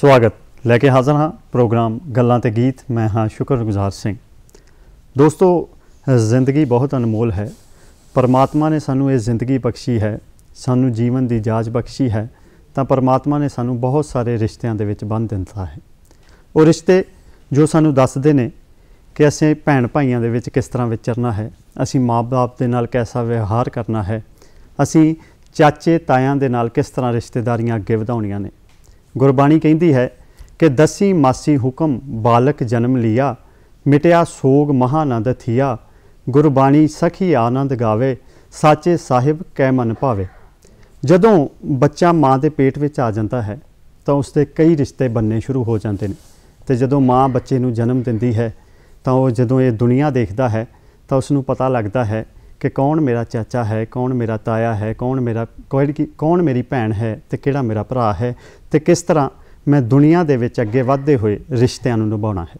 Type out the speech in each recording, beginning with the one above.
ਸਵਾਗਤ ਲੈ ਕੇ ਹਾਜ਼ਰ ਹਾਂ ਪ੍ਰੋਗਰਾਮ ਗੱਲਾਂ ਤੇ ਗੀਤ ਮੈਂ ਹਾਂ ਸ਼ੁਕਰਗੁਜ਼ਾਰ ਸਿੰਘ ਦੋਸਤੋ ਜ਼ਿੰਦਗੀ ਬਹੁਤ ਅਨਮੋਲ ਹੈ ਪਰਮਾਤਮਾ ਨੇ ਸਾਨੂੰ ਇਹ ਜ਼ਿੰਦਗੀ ਬਖਸ਼ੀ ਹੈ ਸਾਨੂੰ ਜੀਵਨ ਦੀ ਜਾਜ ਬਖਸ਼ੀ ਹੈ ਤਾਂ ਪਰਮਾਤਮਾ ਨੇ ਸਾਨੂੰ ਬਹੁਤ ਸਾਰੇ ਰਿਸ਼ਤਿਆਂ ਦੇ ਵਿੱਚ ਬੰਨ ਦਿੰਦਾ ਹੈ ਉਹ ਰਿਸ਼ਤੇ ਜੋ ਸਾਨੂੰ ਦੱਸਦੇ ਨੇ ਕਿ ਅਸੀਂ ਭੈਣ ਭਾਈਆਂ ਦੇ ਵਿੱਚ ਕਿਸ ਤਰ੍ਹਾਂ ਵਿਚਰਨਾ ਹੈ ਅਸੀਂ ਮਾਪੇ ਦੇ ਨਾਲ ਕਿਹਦਾ ਵਿਵਹਾਰ ਕਰਨਾ ਹੈ ਅਸੀਂ ਚਾਚੇ ਤਾਇਆਂ ਦੇ ਨਾਲ ਕਿਸ ਤਰ੍ਹਾਂ ਰਿਸ਼ਤੇਦਾਰੀਆਂ ਅੱਗੇ ਵਧਾਉਣੀਆਂ ਨੇ ਗੁਰਬਾਣੀ ਕਹਿੰਦੀ ਹੈ ਕਿ ਦਸੀ ਮਾਸੀ ਹੁਕਮ ਬਾਲਕ ਜਨਮ ਲਿਆ ਮਿਟਿਆ ਸੋਗ ਮਹਾਨੰਦ ਥਿਆ ਗੁਰਬਾਣੀ ਸਖੀ ਆਨੰਦ ਗਾਵੇ ਸਾਚੇ ਸਾਹਿਬ ਕੈ ਮਨ ਭਾਵੇ ਜਦੋਂ ਬੱਚਾ ਮਾਂ ਦੇ ਪੇਟ ਵਿੱਚ ਆ ਜਾਂਦਾ ਹੈ ਤਾਂ ਉਸਦੇ ਕਈ ਰਿਸ਼ਤੇ ਬੰਨੇ ਸ਼ੁਰੂ ਹੋ ਜਾਂਦੇ ਨੇ ਤੇ ਜਦੋਂ ਮਾਂ ਬੱਚੇ ਨੂੰ ਜਨਮ ਦਿੰਦੀ ਹੈ ਤਾਂ ਉਹ ਜਦੋਂ ਇਹ ਦੁਨੀਆ ਦੇਖਦਾ ਹੈ ਤਾਂ ਉਸ ਨੂੰ ਪਤਾ ਲੱਗਦਾ ਹੈ ਕਿ ਕੌਣ ਮੇਰਾ ਚਾਚਾ ਹੈ ਕੌਣ ਮੇਰਾ ਤਾਇਆ ਹੈ ਕੌਣ ਮੇਰਾ ਕੌਣ ਮੇਰੀ ਭੈਣ ਹੈ ਤੇ ਕਿਹੜਾ ਮੇਰਾ ਭਰਾ ਹੈ ਤੇ ਕਿਸ ਤਰ੍ਹਾਂ ਮੈਂ ਦੁਨੀਆ ਦੇ ਵਿੱਚ ਅੱਗੇ ਵਧਦੇ ਹੋਏ ਰਿਸ਼ਤਿਆਂ ਨੂੰ ਨਿਭਾਉਣਾ ਹੈ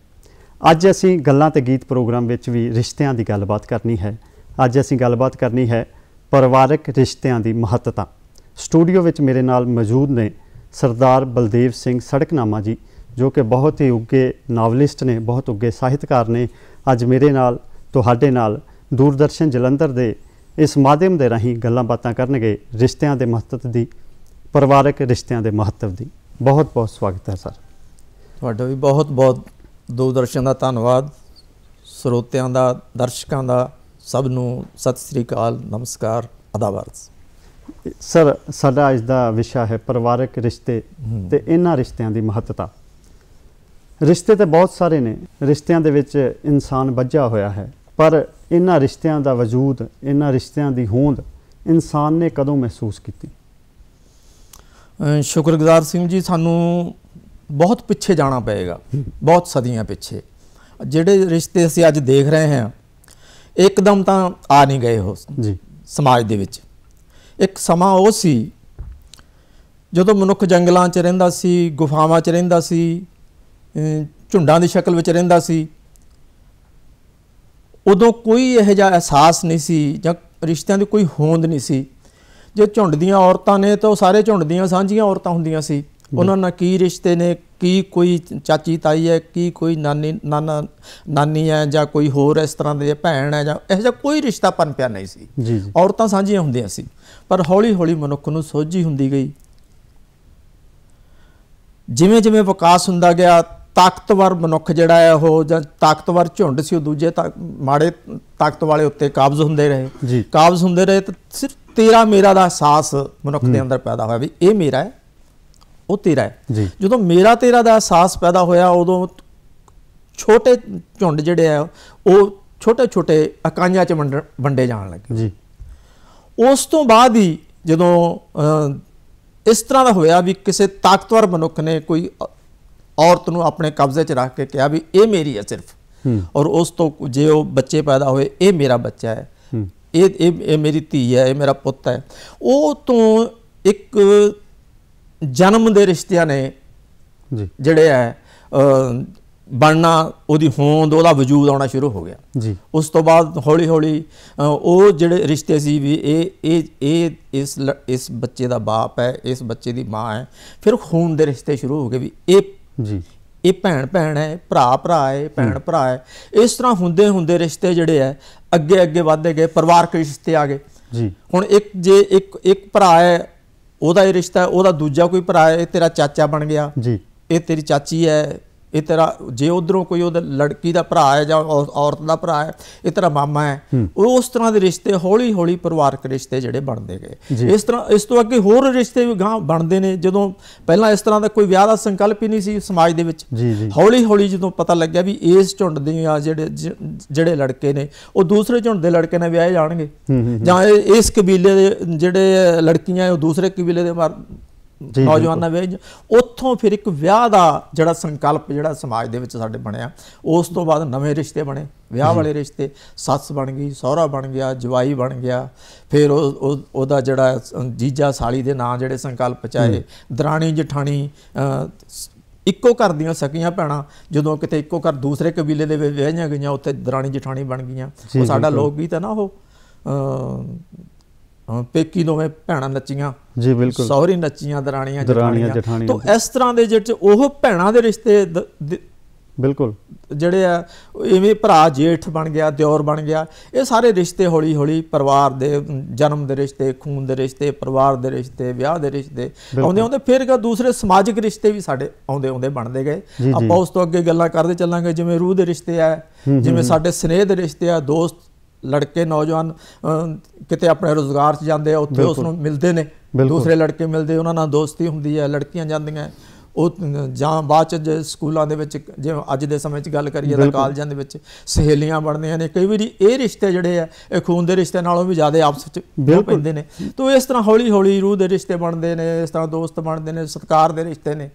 ਅੱਜ ਅਸੀਂ ਗੱਲਾਂ ਤੇ ਗੀਤ ਪ੍ਰੋਗਰਾਮ ਵਿੱਚ ਵੀ ਰਿਸ਼ਤਿਆਂ ਦੀ ਗੱਲਬਾਤ ਕਰਨੀ ਹੈ ਅੱਜ ਅਸੀਂ ਗੱਲਬਾਤ ਕਰਨੀ ਹੈ ਪਰਿਵਾਰਕ ਰਿਸ਼ਤਿਆਂ ਦੀ ਮਹੱਤਤਾ ਸਟੂਡੀਓ ਵਿੱਚ ਮੇਰੇ ਨਾਲ ਮੌਜੂਦ ਨੇ ਸਰਦਾਰ ਬਲਦੇਵ ਸਿੰਘ ਸੜਕਨਾਮਾ ਜੀ ਜੋ ਕਿ ਬਹੁਤ ਹੀ ਉੱਗੇ ਨਾਵਲਿਸਟ ਨੇ ਬਹੁਤ ਉੱਗੇ ਸਾਹਿਤਕਾਰ ਨੇ ਅੱਜ ਮੇਰੇ ਨਾਲ ਤੁਹਾਡੇ ਨਾਲ ਦੂਰਦਰਸ਼ਨ ਜਲੰਧਰ ਦੇ ਇਸ ਮਾਧਿਅਮ ਦੇ ਰਾਹੀਂ ਗੱਲਾਂ ਬਾਤਾਂ ਕਰਨਗੇ ਰਿਸ਼ਤਿਆਂ ਦੇ ਮਹੱਤਵ ਦੀ ਪਰਿਵਾਰਕ ਰਿਸ਼ਤਿਆਂ ਦੇ ਮਹੱਤਵ ਦੀ ਬਹੁਤ ਬਹੁਤ ਸਵਾਗਤ ਹੈ ਸਰ ਤੁਹਾਡਾ ਵੀ ਬਹੁਤ ਬਹੁਤ ਦੂਰਦਰਸ਼ਨ ਦਾ ਧੰਨਵਾਦ ਸਰੋਤਿਆਂ ਦਾ ਦਰਸ਼ਕਾਂ ਦਾ ਸਭ ਨੂੰ ਸਤਿ ਸ੍ਰੀ ਅਕਾਲ ਨਮਸਕਾਰ ਅਦਾਬਰ ਸਰ ਸਾਡਾ ਅੱਜ ਦਾ ਵਿਸ਼ਾ ਹੈ ਪਰਿਵਾਰਕ ਰਿਸ਼ਤੇ ਤੇ ਇਹਨਾਂ ਰਿਸ਼ਤਿਆਂ ਦੀ ਮਹੱਤਤਾ ਰਿਸ਼ਤੇ ਤੇ ਬਹੁਤ ਸਾਰੇ ਨੇ ਰਿਸ਼ਤਿਆਂ ਦੇ ਵਿੱਚ ਇਨਸਾਨ ਵੱਜਾ ਹੋਇਆ ਹੈ ਪਰ ਇਹਨਾਂ ਰਿਸ਼ਤਿਆਂ ਦਾ ਵਜੂਦ ਇਹਨਾਂ ਰਿਸ਼ਤਿਆਂ ਦੀ ਹੋਂਦ ਇਨਸਾਨ ਨੇ ਕਦੋਂ ਮਹਿਸੂਸ ਕੀਤੀ ਸ਼ੁਕਰਗੁਜ਼ਾਰ ਸਿੰਘ ਜੀ ਸਾਨੂੰ ਬਹੁਤ ਪਿੱਛੇ ਜਾਣਾ ਪਏਗਾ ਬਹੁਤ ਸਦੀਆਂ ਪਿੱਛੇ ਜਿਹੜੇ ਰਿਸ਼ਤੇ ਅਸੀਂ ਅੱਜ ਦੇਖ ਰਹੇ ਹਾਂ ਇੱਕਦਮ ਤਾਂ ਆ ਨਹੀਂ ਗਏ ਹੋ ਜੀ ਸਮਾਜ ਦੇ ਵਿੱਚ ਇੱਕ ਸਮਾਂ ਉਹ ਸੀ ਜਦੋਂ ਮਨੁੱਖ ਜੰਗਲਾਂ 'ਚ ਰਹਿੰਦਾ ਸੀ ਗੁਫਾਵਾਂ 'ਚ ਰਹਿੰਦਾ ਸੀ ਝੁੰਡਾਂ ਦੀ ਸ਼ਕਲ ਵਿੱਚ ਰਹਿੰਦਾ ਸੀ ਉਦੋਂ ਕੋਈ ਇਹ ਜਿਹਾ ਅਹਿਸਾਸ ਨਹੀਂ ਸੀ ਜਾਂ ਰਿਸ਼ਤਿਆਂ ਦੀ ਕੋਈ ਹੋਂਦ ਨਹੀਂ ਸੀ ਜੇ ਝੁੰਡ ਦੀਆਂ ਔਰਤਾਂ ਨੇ ਤਾਂ ਉਹ ਸਾਰੇ ਝੁੰਡ ਦੀਆਂ ਸਾਂਝੀਆਂ ਔਰਤਾਂ ਹੁੰਦੀਆਂ ਸੀ ਉਹਨਾਂ ਨਾਲ ਕੀ ਰਿਸ਼ਤੇ ਨੇ ਕੀ ਕੋਈ ਚਾਚੀ ਤਾਈ ਹੈ ਕੀ ਕੋਈ ਨਾਨੀ ਨਾਨਾ ਨਾਨੀ ਹੈ ਜਾਂ ਕੋਈ ਹੋਰ ਇਸ ਤਰ੍ਹਾਂ ਦੇ ਭੈਣ ਹੈ ਜਾਂ ਇਹੋ ਜਿਹਾ ਕੋਈ ਰਿਸ਼ਤਾ ਪਨ ਪਿਆ ਨਹੀਂ ਸੀ ਔਰਤਾਂ ਸਾਂਝੀਆਂ ਹੁੰਦੀਆਂ ਸੀ ਪਰ ਹੌਲੀ ਹੌਲੀ ਮਨੁੱਖ ਨੂੰ ਸੋਝੀ ਹੁੰਦੀ ਗਈ ਜਿਵੇਂ ਜਿਵੇਂ ਵਿਕਾਸ ਹੁੰਦਾ ਗਿਆ ਤਾਕਤਵਰ ਮਨੁੱਖ ਜਿਹੜਾ ਹੈ ਉਹ ਜਾਂ ਤਾਕਤਵਰ ਝੁੰਡ ਸੀ ਉਹ ਦੂਜੇ ਮਾੜੇ ਤਾਕਤ ਵਾਲੇ ਉੱਤੇ ਕਾਬਜ਼ ਹੁੰਦੇ ਰਹੇ ਕਾਬਜ਼ ਹੁੰਦੇ ਰਹੇ ਤਾਂ ਸਿਰਫ ਤੇਰਾ ਮੇਰਾ ਦਾ ਅਹਿਸਾਸ ਮਨੁੱਖ ਦੇ ਅੰਦਰ ਪੈਦਾ ਹੋਇਆ ਵੀ ਇਹ ਮੇਰਾ ਹੈ ਉਹ ਤੇਰਾ ਹੈ ਜਦੋਂ ਮੇਰਾ ਤੇਰਾ ਦਾ ਅਹਿਸਾਸ ਪੈਦਾ ਹੋਇਆ ਉਦੋਂ ਛੋਟੇ ਝੁੰਡ ਜਿਹੜੇ ਆ ਉਹ ਛੋਟੇ ਛੋਟੇ ਇਕਾਈਆਂ 'ਚ ਵੰਡੇ ਜਾਣ ਲੱਗੇ ਜੀ ਉਸ ਤੋਂ ਬਾਅਦ ਹੀ ਜਦੋਂ ਇਸ ਤਰ੍ਹਾਂ ਦਾ ਹੋਇਆ ਵੀ ਕਿਸੇ ਤਾਕਤਵਰ ਮਨੁੱਖ ਨੇ ਕੋਈ ਔਰਤ ਨੂੰ ਆਪਣੇ ਕਬਜ਼ੇ 'ਚ ਰੱਖ ਕੇ ਕਿਹਾ ਵੀ ਇਹ ਮੇਰੀ ਹੈ ਸਿਰਫ ਔਰ ਉਸ ਤੋਂ ਜੇ ਉਹ ਬੱਚੇ ਪੈਦਾ ਹੋਏ ਇਹ ਮੇਰਾ ਬੱਚਾ ਹੈ ਇਹ ਇਹ ਇਹ ਮੇਰੀ ਧੀ ਹੈ ਇਹ ਮੇਰਾ ਪੁੱਤ ਹੈ ਉਹ ਤੋਂ ਇੱਕ ਜਨਮ ਦੇ ਰਿਸ਼ਤਿਆਂ ਨੇ ਜੀ ਜਿਹੜੇ ਆ ਬਣਨਾ ਉਹਦੀ ਹੋਂਦ ਉਹਦਾ ਵਜੂਦ ਆਉਣਾ ਸ਼ੁਰੂ ਹੋ ਗਿਆ ਜੀ ਉਸ ਤੋਂ ਬਾਅਦ ਹੌਲੀ ਹੌਲੀ ਉਹ ਜਿਹੜੇ ਰਿਸ਼ਤੇ ਸੀ ਵੀ ਇਹ ਇਹ ਇਹ ਇਸ ਇਸ ਬੱਚੇ ਦਾ ਬਾਪ ਹੈ ਇਸ ਬੱਚੇ ਦੀ ਮਾਂ ਹੈ ਫਿਰ ਖੂਨ ਦੇ ਰਿਸ਼ਤੇ ਸ਼ੁਰੂ ਹੋ ਗਏ ਵੀ ਇਹ ਜੀ ਇਹ ਭੈਣ ਭੈਣ ਹੈ ਭਰਾ ਭਰਾ ਹੈ ਭੈਣ ਭਰਾ ਹੈ ਇਸ ਤਰ੍ਹਾਂ ਹੁੰਦੇ ਹੁੰਦੇ ਰਿਸ਼ਤੇ ਜਿਹੜੇ ਆ ਅੱਗੇ ਅੱਗੇ ਵਧਦੇ ਗਏ ਪਰਿਵਾਰਕ ਰਿਸ਼ਤੇ ਆ ਗਏ ਜੀ ਹੁਣ ਇੱਕ ਜੇ ਇੱਕ ਇੱਕ ਭਰਾ ਹੈ ਉਹਦਾ ਇਹ ਰਿਸ਼ਤਾ ਉਹਦਾ ਦੂਜਾ ਕੋਈ ਭਰਾ ਹੈ ਤੇਰਾ ਚਾਚਾ ਬਣ ਗਿਆ ਜੀ ਇਹ ਤੇਰੀ ਚਾਚੀ ਹੈ ਇਹ ਤੇਰਾ ਜੇ ਉਧਰੋਂ ਕੋਈ ਉਹ ਲੜਕੀ ਦਾ ਭਰਾ ਹੈ ਜਾਂ ਔਰਤ ਦਾ ਭਰਾ ਹੈ ਇਹ ਤੇਰਾ ਮਾਮਾ ਹੈ ਉਹ ਉਸ ਤਰ੍ਹਾਂ ਦੇ ਰਿਸ਼ਤੇ ਹੌਲੀ ਹੌਲੀ ਪਰਿਵਾਰਕ ਰਿਸ਼ਤੇ ਜਿਹੜੇ ਬਣਦੇ ਗਏ ਇਸ ਤਰ੍ਹਾਂ ਇਸ ਤੋਂ ਅੱਗੇ ਹੋਰ ਰਿਸ਼ਤੇ ਵੀ ਗਾਂ ਬਣਦੇ ਨੇ ਜਦੋਂ ਪਹਿਲਾਂ ਇਸ ਤਰ੍ਹਾਂ ਦਾ ਕੋਈ ਵਿਆਹ ਦਾ ਸੰਕਲਪ ਹੀ ਨਹੀਂ ਸੀ ਸਮਾਜ ਦੇ ਵਿੱਚ ਹੌਲੀ ਹੌਲੀ ਜਦੋਂ ਪਤਾ ਲੱਗਿਆ ਵੀ ਇਸ ਝੁੰਡ ਦੇ ਆ ਜਿਹੜੇ ਜਿਹੜੇ ਲੜਕੇ ਨੇ ਉਹ ਦੂਸਰੇ ਝੁੰਡ ਦੇ ਲੜਕੇ ਨਾਲ ਵਿਆਹੇ ਜਾਣਗੇ ਜਾਂ ਇਸ ਕਬੀਲੇ ਦੇ ਜਿਹੜੇ ਲੜਕੀਆਂ ਉਹ ਦੂਸਰੇ ਕਬੀਲੇ ਦੇ ਨੌਜਵਾਨਾਂ ਵਿੱਚ ਉੱਥੋਂ ਫਿਰ ਇੱਕ ਵਿਆਹ ਦਾ ਜਿਹੜਾ ਸੰਕਲਪ ਜਿਹੜਾ ਸਮਾਜ ਦੇ ਵਿੱਚ ਸਾਡੇ ਬਣਿਆ ਉਸ ਤੋਂ ਬਾਅਦ ਨਵੇਂ ਰਿਸ਼ਤੇ ਬਣੇ ਵਿਆਹ ਵਾਲੇ ਰਿਸ਼ਤੇ ਸੱਸ ਬਣ ਗਈ ਸਹੁਰਾ ਬਣ ਗਿਆ ਜਵਾਈ ਬਣ ਗਿਆ ਫਿਰ ਉਹ ਉਹਦਾ ਜਿਹੜਾ ਜੀਜਾ ਸਾਲੀ ਦੇ ਨਾਂ ਜਿਹੜੇ ਸੰਕਲਪ ਚਾਏ ਦਰਾਣੀ ਜਠਾਣੀ ਇੱਕੋ ਘਰ ਦੀਆਂ ਸਕੀਆਂ ਭੈਣਾਂ ਜਦੋਂ ਕਿਤੇ ਇੱਕੋ ਘਰ ਦੂਸਰੇ ਕਬੀਲੇ ਦੇ ਵਿੱਚ ਵਿਆਹੀਆਂ ਗਈਆਂ ਉੱਥੇ ਦਰਾਣੀ ਜਠਾਣੀ ਬਣ ਗਈਆਂ ਉਹ ਸਾਡਾ ਲੋਕ ਗੀਤ ਤਾਂ ਨਾ ਉਹ ਪੇਕੀ ਦੋਵੇਂ ਭੈਣਾਂ ਨੱਚੀਆਂ ਜੀ ਬਿਲਕੁਲ ਸੌਰੀ ਨੱਚੀਆਂ ਦਰਾਣੀਆਂ ਜਠਾਣੀਆਂ ਤੋਂ ਇਸ ਤਰ੍ਹਾਂ ਦੇ ਜਿਹੜੇ ਉਹ ਭੈਣਾਂ ਦੇ ਰਿਸ਼ਤੇ ਬਿਲਕੁਲ ਜਿਹੜੇ ਆ ਇਵੇਂ ਭਰਾ ਜੇਠ ਬਣ ਗਿਆ ਦਿਓਰ ਬਣ ਗਿਆ ਇਹ ਸਾਰੇ ਰਿਸ਼ਤੇ ਹੌਲੀ ਹੌਲੀ ਪਰਿਵਾਰ ਦੇ ਜਨਮ ਦੇ ਰਿਸ਼ਤੇ ਖੂਨ ਦੇ ਰਿਸ਼ਤੇ ਪਰਿਵਾਰ ਦੇ ਰਿਸ਼ਤੇ ਵਿਆਹ ਦੇ ਰਿਸ਼ਤੇ ਆਉਂਦੇ ਆਉਂਦੇ ਫਿਰ ਗਾ ਦੂਸਰੇ ਸਮਾਜਿਕ ਰਿਸ਼ਤੇ ਵੀ ਸਾਡੇ ਆਉਂਦੇ ਆਉਂਦੇ ਬਣਦੇ ਗਏ ਆਪਾਂ ਉਸ ਤੋਂ ਅੱਗੇ ਗੱਲਾਂ ਕਰਦੇ ਚੱਲਾਂਗੇ ਜਿਵੇਂ ਰੂਹ ਦੇ ਰਿਸ਼ਤੇ ਆ ਜਿਵੇਂ ਸਾਡੇ ਸਨੇਹ ਦੇ ਰਿਸ਼ਤੇ ਆ ਦੋਸਤ ਲੜਕੇ ਨੌਜਵਾਨ ਕਿਤੇ ਆਪਣੇ ਰੋਜ਼ਗਾਰ 'ਚ ਜਾਂਦੇ ਆ ਉੱਥੇ ਉਸ ਨੂੰ ਮਿਲਦੇ ਨੇ ਦੂਸਰੇ ਲੜਕੇ ਮਿਲਦੇ ਉਹਨਾਂ ਨਾਲ ਦੋਸਤੀ ਹੁੰਦੀ ਹੈ ਲੜਕੀਆਂ ਜਾਂਦੀਆਂ ਉਹ ਜਾਂ ਬਾਅਦ ਚ ਸਕੂਲਾਂ ਦੇ ਵਿੱਚ ਜਿਵੇਂ ਅੱਜ ਦੇ ਸਮੇਂ 'ਚ ਗੱਲ ਕਰੀਏ ਤਾਂ ਕਾਲਜਾਂ ਦੇ ਵਿੱਚ ਸਹੇਲੀਆਂ ਬਣਦੀਆਂ ਨੇ ਕਈ ਵਾਰੀ ਇਹ ਰਿਸ਼ਤੇ ਜਿਹੜੇ ਆ ਇਹ ਖੂਨ ਦੇ ਰਿਸ਼ਤੇ ਨਾਲੋਂ ਵੀ ਜ਼ਿਆਦਾ ਆਪਸ ਵਿੱਚ ਪੈਂਦੇ ਨੇ ਤੋਂ ਇਸ ਤਰ੍ਹਾਂ ਹੌਲੀ ਹੌਲੀ ਰੂਹ ਦੇ ਰਿਸ਼ਤੇ ਬਣਦੇ ਨੇ ਇਸ ਤਰ੍ਹਾਂ ਦੋਸਤ ਬਣਦੇ ਨੇ ਸਤਕਾਰ ਦੇ ਰਿਸ਼ਤੇ ਨੇ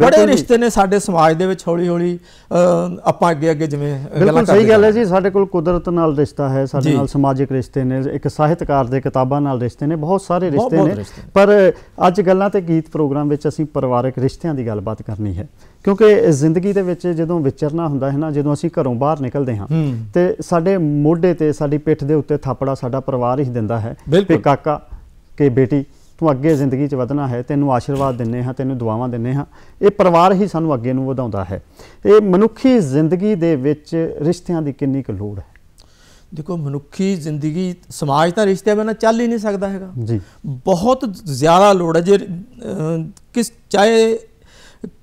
ਬੜੇ ਰਿਸ਼ਤੇ ਨੇ ਸਾਡੇ ਸਮਾਜ ਦੇ ਵਿੱਚ ਹੌਲੀ ਹੌਲੀ ਆਪਾਂ ਅੱਗੇ ਅੱਗੇ ਜਿਵੇਂ ਬਿਲਕੁਲ ਸਹੀ ਗੱਲ ਹੈ ਜੀ ਸਾਡੇ ਕੋਲ ਕੁਦਰਤ ਨਾਲ ਰਿਸ਼ਤਾ ਹੈ ਸਾਡੇ ਨਾਲ ਸਮਾਜਿਕ ਰਿਸ਼ਤੇ ਨੇ ਇੱਕ ਸਾਹਿਤਕਾਰ ਦੇ ਕਿਤਾਬਾਂ ਨਾਲ ਰਿਸ਼ਤੇ ਨੇ ਬਹੁਤ ਸਾਰੇ ਰਿਸ਼ਤੇ ਨੇ ਪਰ ਅੱਜ ਗੱਲਾਂ ਤੇ ਗੀਤ ਪ੍ਰੋਗਰਾਮ ਵਿੱਚ ਅਸੀਂ ਪਰਿਵਾਰਕ ਰਿਸ਼ਤਿਆਂ ਦੀ ਗੱਲਬਾਤ ਕਰਨੀ ਹੈ ਕਿਉਂਕਿ ਜ਼ਿੰਦਗੀ ਦੇ ਵਿੱਚ ਜਦੋਂ ਵਿਚਰਨਾ ਹੁੰਦਾ ਹੈ ਨਾ ਜਦੋਂ ਅਸੀਂ ਘਰੋਂ ਬਾਹਰ ਨਿਕਲਦੇ ਹਾਂ ਤੇ ਸਾਡੇ ਮੋਢੇ ਤੇ ਸਾਡੀ ਪਿੱਠ ਦੇ ਉੱਤੇ ਥਾਪੜਾ ਸਾਡਾ ਪਰਿਵਾਰ ਹੀ ਦਿੰਦਾ ਹੈ ਕਿ ਕਾਕਾ ਕਿ ਬੇਟੀ ਤੂੰ ਅੱਗੇ ਜ਼ਿੰਦਗੀ 'ਚ ਵਧਣਾ ਹੈ ਤੈਨੂੰ ਆਸ਼ੀਰਵਾਦ ਦਿੰਨੇ ਹਾਂ ਤੈਨੂੰ ਦੁਆਵਾਂ ਦਿੰਨੇ ਹਾਂ ਇਹ ਪਰਿਵਾਰ ਹੀ ਸਾਨੂੰ ਅੱਗੇ ਨੂੰ ਵਧਾਉਂਦਾ ਹੈ ਇਹ ਮਨੁੱਖੀ ਜ਼ਿੰਦਗੀ ਦੇ ਵਿੱਚ ਰਿਸ਼ਤਿਆਂ ਦੀ ਕਿੰਨੀ ਕੁ ਲੋੜ ਹੈ ਦੇਖੋ ਮਨੁੱਖੀ ਜ਼ਿੰਦਗੀ ਸਮਾਜ ਤਾਂ ਰਿਸ਼ਤੇ ਬਿਨਾ ਚੱਲ ਹੀ ਨਹੀਂ ਸਕਦਾ ਹੈਗਾ ਜੀ ਬਹੁਤ ਜ਼ਿਆਦਾ ਲੋੜ ਹੈ ਜੇ ਕਿਸ ਚਾਹੇ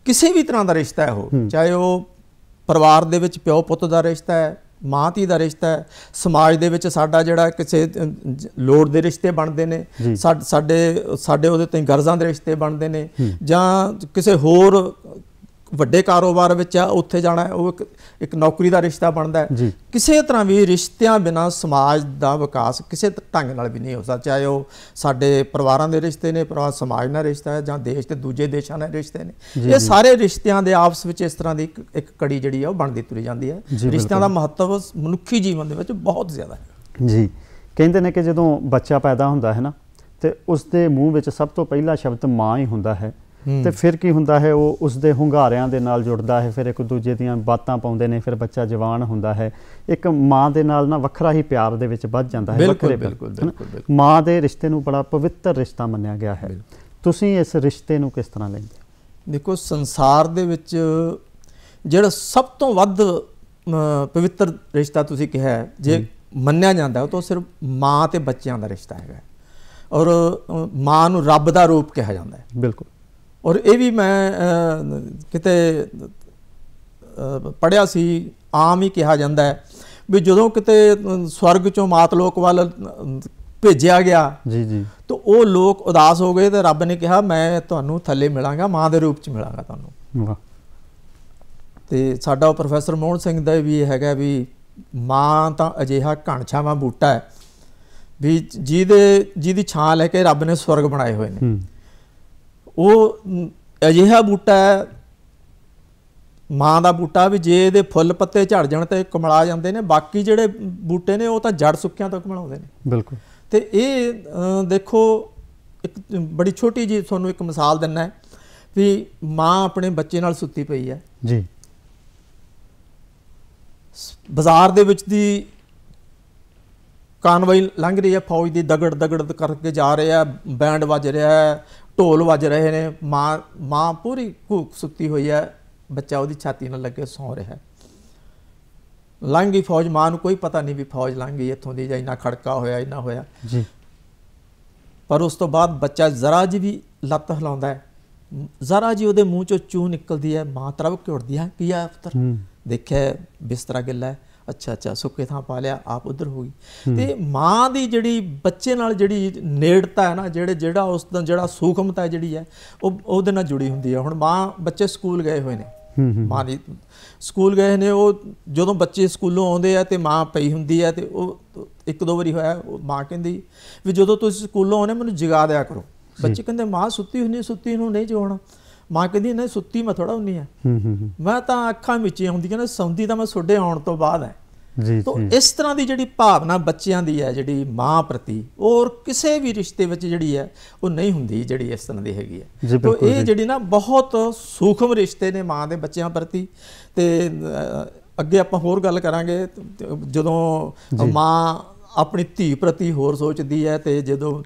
ਕਿਸੇ ਵੀ ਤਰ੍ਹਾਂ ਦਾ ਰਿਸ਼ਤਾ ਹੈ ਉਹ ਚਾਹੇ ਉਹ ਪਰਿਵਾਰ ਦੇ ਵਿੱਚ ਪਿਓ ਪੁੱਤ ਦਾ ਰਿਸ਼ਤਾ ਹੈ ਮਾਂ ਧੀ ਦਾ ਰਿਸ਼ਤਾ ਹੈ ਸਮਾਜ ਦੇ ਵਿੱਚ ਸਾਡਾ ਜਿਹੜਾ ਕਿਸੇ ਲੋੜ ਦੇ ਰਿਸ਼ਤੇ ਬਣਦੇ ਨੇ ਸਾਡੇ ਸਾਡੇ ਉਹਦੇ ਤੇ ਗਰਜ਼ਾਂ ਦੇ ਰਿਸ਼ਤੇ ਬਣਦੇ ਨੇ ਜਾਂ ਕਿਸੇ ਹੋਰ ਵੱਡੇ ਕਾਰੋਬਾਰ ਵਿੱਚ ਆ ਉੱਥੇ ਜਾਣਾ ਉਹ ਇੱਕ ਇੱਕ ਨੌਕਰੀ ਦਾ ਰਿਸ਼ਤਾ ਬਣਦਾ ਹੈ ਕਿਸੇ ਤਰ੍ਹਾਂ ਵੀ ਰਿਸ਼ਤਿਆਂ ਬਿਨਾ ਸਮਾਜ ਦਾ ਵਿਕਾਸ ਕਿਸੇ ਢੰਗ ਨਾਲ ਵੀ ਨਹੀਂ ਹੋ ਸਕਦਾ ਚਾਹੇ ਉਹ ਸਾਡੇ ਪਰਿਵਾਰਾਂ ਦੇ ਰਿਸ਼ਤੇ ਨੇ ਪਰਿਵਾਰ ਸਮਾਜ ਨਾਲ ਰਿਸ਼ਤਾ ਹੈ ਜਾਂ ਦੇਸ਼ ਤੇ ਦੂਜੇ ਦੇਸ਼ਾਂ ਨਾਲ ਰਿਸ਼ਤੇ ਨੇ ਇਹ ਸਾਰੇ ਰਿਸ਼ਤਿਆਂ ਦੇ ਆਪਸ ਵਿੱਚ ਇਸ ਤਰ੍ਹਾਂ ਦੀ ਇੱਕ ਕੜੀ ਜਿਹੜੀ ਆ ਉਹ ਬਣਦੀ ਤੁਰੀ ਜਾਂਦੀ ਹੈ ਰਿਸ਼ਤਿਆਂ ਦਾ ਮਹੱਤਵ ਮਨੁੱਖੀ ਜੀਵਨ ਦੇ ਵਿੱਚ ਬਹੁਤ ਜ਼ਿਆਦਾ ਹੈ ਜੀ ਕਹਿੰਦੇ ਨੇ ਕਿ ਜਦੋਂ ਬੱਚਾ ਪੈਦਾ ਹੁੰਦਾ ਹੈ ਨਾ ਤੇ ਉਸ ਦੇ ਮੂੰਹ ਵਿੱਚ ਸਭ ਤੋਂ ਪਹਿਲਾ ਸ਼ਬਦ ਮਾਂ ਹੀ ਹੁੰਦਾ ਹੈ ਤੇ ਫਿਰ ਕੀ ਹੁੰਦਾ ਹੈ ਉਹ ਉਸ ਦੇ ਹੰਗਾਰਿਆਂ ਦੇ ਨਾਲ ਜੁੜਦਾ ਹੈ ਫਿਰ ਇੱਕ ਦੂਜੇ ਦੀਆਂ ਬਾਤਾਂ ਪਾਉਂਦੇ ਨੇ ਫਿਰ ਬੱਚਾ ਜਵਾਨ ਹੁੰਦਾ ਹੈ ਇੱਕ ਮਾਂ ਦੇ ਨਾਲ ਨਾ ਵੱਖਰਾ ਹੀ ਪਿਆਰ ਦੇ ਵਿੱਚ ਵੱਧ ਜਾਂਦਾ ਹੈ ਵੱਖਰੇ ਬਿਲਕੁਲ ਮਾਂ ਦੇ ਰਿਸ਼ਤੇ ਨੂੰ ਬੜਾ ਪਵਿੱਤਰ ਰਿਸ਼ਤਾ ਮੰਨਿਆ ਗਿਆ ਹੈ ਤੁਸੀਂ ਇਸ ਰਿਸ਼ਤੇ ਨੂੰ ਕਿਸ ਤਰ੍ਹਾਂ ਲੈਂਦੇ ਦੇਖੋ ਸੰਸਾਰ ਦੇ ਵਿੱਚ ਜਿਹੜਾ ਸਭ ਤੋਂ ਵੱਧ ਪਵਿੱਤਰ ਰਿਸ਼ਤਾ ਤੁਸੀਂ ਕਿਹਾ ਜੇ ਮੰਨਿਆ ਜਾਂਦਾ ਉਹ ਤਾਂ ਸਿਰਫ ਮਾਂ ਤੇ ਬੱਚਿਆਂ ਦਾ ਰਿਸ਼ਤਾ ਹੈਗਾ ਔਰ ਮਾਂ ਨੂੰ ਰੱਬ ਦਾ ਰੂਪ ਕਿਹਾ ਜਾਂਦਾ ਹੈ ਬਿਲਕੁਲ ਔਰ ਇਹ ਵੀ ਮੈਂ ਕਿਤੇ ਪੜਿਆ ਸੀ ਆਮ ਹੀ ਕਿਹਾ ਜਾਂਦਾ ਹੈ ਵੀ ਜਦੋਂ ਕਿਤੇ ਸਵਰਗ ਚੋਂ ਮਾਤ ਲੋਕ ਵੱਲ ਭੇਜਿਆ ਗਿਆ ਜੀ ਜੀ ਤਾਂ ਉਹ ਲੋਕ ਉਦਾਸ ਹੋ ਗਏ ਤੇ ਰੱਬ ਨੇ ਕਿਹਾ ਮੈਂ ਤੁਹਾਨੂੰ ਥੱਲੇ ਮਿਲਾਂਗਾ ਮਾਂ ਦੇ ਰੂਪ ਚ ਮਿਲਾਂਗਾ ਤੁਹਾਨੂੰ ਵਾਹ ਤੇ ਸਾਡਾ ਉਹ ਪ੍ਰੋਫੈਸਰ ਮੋਹਨ ਸਿੰਘ ਦਾ ਵੀ ਹੈਗਾ ਵੀ ਮਾਂ ਤਾਂ ਅਜਿਹਾ ਘਣਛਾਵਾ ਬੂਟਾ ਹੈ ਵੀ ਜਿਹਦੇ ਜਿਹਦੀ ਛਾਂ ਲੈ ਕੇ ਰੱਬ ਨੇ ਸਵਰਗ ਬਣਾਏ ਹੋਏ ਨੇ ਹੂੰ ਉਹ ਅਜਿਹਾ ਬੂਟਾ ਹੈ ਮਾਂ ਦਾ ਬੂਟਾ ਵੀ ਜੇ ਇਹਦੇ ਫੁੱਲ ਪੱਤੇ ਝੜ ਜਾਣ ਤੇ ਕਮਲਾ ਜਾਂਦੇ ਨੇ ਬਾਕੀ ਜਿਹੜੇ ਬੂਟੇ ਨੇ ਉਹ ਤਾਂ ਜੜ ਸੁੱਕਿਆਂ ਤੱਕ ਕਮਲਾਉਂਦੇ ਨੇ ਬਿਲਕੁਲ ਤੇ ਇਹ ਦੇਖੋ ਇੱਕ ਬੜੀ ਛੋਟੀ ਜੀ ਤੁਹਾਨੂੰ ਇੱਕ ਮਿਸਾਲ ਦਿੰਨਾ ਵੀ ਮਾਂ ਆਪਣੇ ਬੱਚੇ ਨਾਲ ਸੁੱਤੀ ਪਈ ਹੈ ਜੀ ਬਾਜ਼ਾਰ ਦੇ ਵਿੱਚ ਦੀ ਕਾਨਵਾਈ ਲੰਘ ਰਹੀ ਹੈ ਫੌਜ ਦੀ ਦਗੜ ਦਗੜ ਕਰਕੇ ਜਾ ਰਿਹਾ ਬੈਂਡ ਵੱਜ ਰਿਹਾ ਹੈ ਢੋਲ ਵੱਜ ਰਹੇ ਨੇ ਮਾਂ ਮਾਂ ਪੂਰੀ ਘੂਕ ਸੁੱਤੀ ਹੋਈ ਹੈ ਬੱਚਾ ਉਹਦੀ ਛਾਤੀ ਨਾਲ ਲੱਗੇ ਸੌ ਰਿਹਾ ਹੈ ਲੰਗੀ ਫੌਜ ਮਾਂ ਨੂੰ ਕੋਈ ਪਤਾ ਨਹੀਂ ਵੀ ਫੌਜ ਲੰਗੀ ਇੱਥੋਂ ਦੀ ਜਾਂ ਇਨਾ ਖੜਕਾ ਹੋਇਆ ਇਨਾ ਹੋਇਆ ਜੀ ਪਰ ਉਸ ਤੋਂ ਬਾਅਦ ਬੱਚਾ ਜ਼ਰਾ ਜੀ ਵੀ ਲੱਤ ਹਿਲਾਉਂਦਾ ਹੈ ਜ਼ਰਾ ਜੀ ਉਹਦੇ ਮੂੰਹ ਚੋਂ ਚੂ ਨਿਕਲਦੀ ਹੈ ਮਾਂ ਤਰਵ ਘੁੜਦੀ ਹੈ ਕੀ ਆ ਪੁੱਤਰ ਦੇਖਿਆ ਬਿਸਤਰਾ ਗਿੱਲਾ ਹੈ ਅੱਛਾ ਅੱਛਾ ਸੁੱਕੇ ਥਾਂ ਪਾ ਲਿਆ ਆਪ ਉਧਰ ਹੋ ਗਈ ਤੇ ਮਾਂ ਦੀ ਜਿਹੜੀ ਬੱਚੇ ਨਾਲ ਜਿਹੜੀ ਨੇੜਤਾ ਹੈ ਨਾ ਜਿਹੜੇ ਜਿਹੜਾ ਉਸ ਦਾ ਜਿਹੜਾ ਸੂਖਮਤਾ ਜਿਹੜੀ ਹੈ ਉਹ ਉਹਦੇ ਨਾਲ ਜੁੜੀ ਹੁੰਦੀ ਹੈ ਹੁਣ ਮਾਂ ਬੱਚੇ ਸਕੂਲ ਗਏ ਹੋਏ ਨੇ ਮਾਂ ਦੀ ਸਕੂਲ ਗਏ ਨੇ ਉਹ ਜਦੋਂ ਬੱਚੇ ਸਕੂਲੋਂ ਆਉਂਦੇ ਆ ਤੇ ਮਾਂ ਪਈ ਹੁੰਦੀ ਆ ਤੇ ਉਹ ਇੱਕ ਦੋ ਵਾਰੀ ਹੋਇਆ ਉਹ ਮਾਂ ਕਹਿੰਦੀ ਵੀ ਜਦੋਂ ਤੁਸੀਂ ਸਕੂਲੋਂ ਆਉਨੇ ਮੈਨੂੰ ਜਗਾ ਦਿਆ ਕਰੋ ਬੱਚੇ ਕਹਿੰਦੇ ਮਾਂ ਸੁੱਤੀ ਹੁੰਦੀ ਸੁੱਤੀ ਨੂੰ ਨਹੀਂ ਜਗਾਉਣਾ ਮਾਂ ਕਹਿੰਦੀ ਨਹੀਂ ਸੁੱਤੀ ਮੈਂ ਥੋੜਾ ਹੁੰਨੀ ਆ ਮੈਂ ਤਾਂ ਅੱਖਾਂ ਵਿੱਚ ਹੀ ਹੁੰਦੀਆਂ ਨੇ ਸੌਂਦੀ ਤਾਂ ਮੈਂ ਸੁੱਡੇ ਆਉਣ ਤੋਂ ਬਾਅਦ ਹੈ ਜੀ ਤੋਂ ਇਸ ਤਰ੍ਹਾਂ ਦੀ ਜਿਹੜੀ ਭਾਵਨਾ ਬੱਚਿਆਂ ਦੀ ਹੈ ਜਿਹੜੀ ਮਾਂ ਪ੍ਰਤੀ ਔਰ ਕਿਸੇ ਵੀ ਰਿਸ਼ਤੇ ਵਿੱਚ ਜਿਹੜੀ ਹੈ ਉਹ ਨਹੀਂ ਹੁੰਦੀ ਜਿਹੜੀ ਇਸ ਤਰ੍ਹਾਂ ਦੀ ਹੈਗੀ ਹੈ ਤੋਂ ਇਹ ਜਿਹੜੀ ਨਾ ਬਹੁਤ ਸੂਖਮ ਰਿਸ਼ਤੇ ਨੇ ਮਾਂ ਦੇ ਬੱਚਿਆਂ ਪ੍ਰਤੀ ਤੇ ਅੱਗੇ ਆਪਾਂ ਹੋਰ ਗੱਲ ਕਰਾਂਗੇ ਜਦੋਂ ਮਾਂ ਆਪਣੀ ਧੀ ਪ੍ਰਤੀ ਹੋਰ ਸੋਚਦੀ ਹੈ ਤੇ ਜਦੋਂ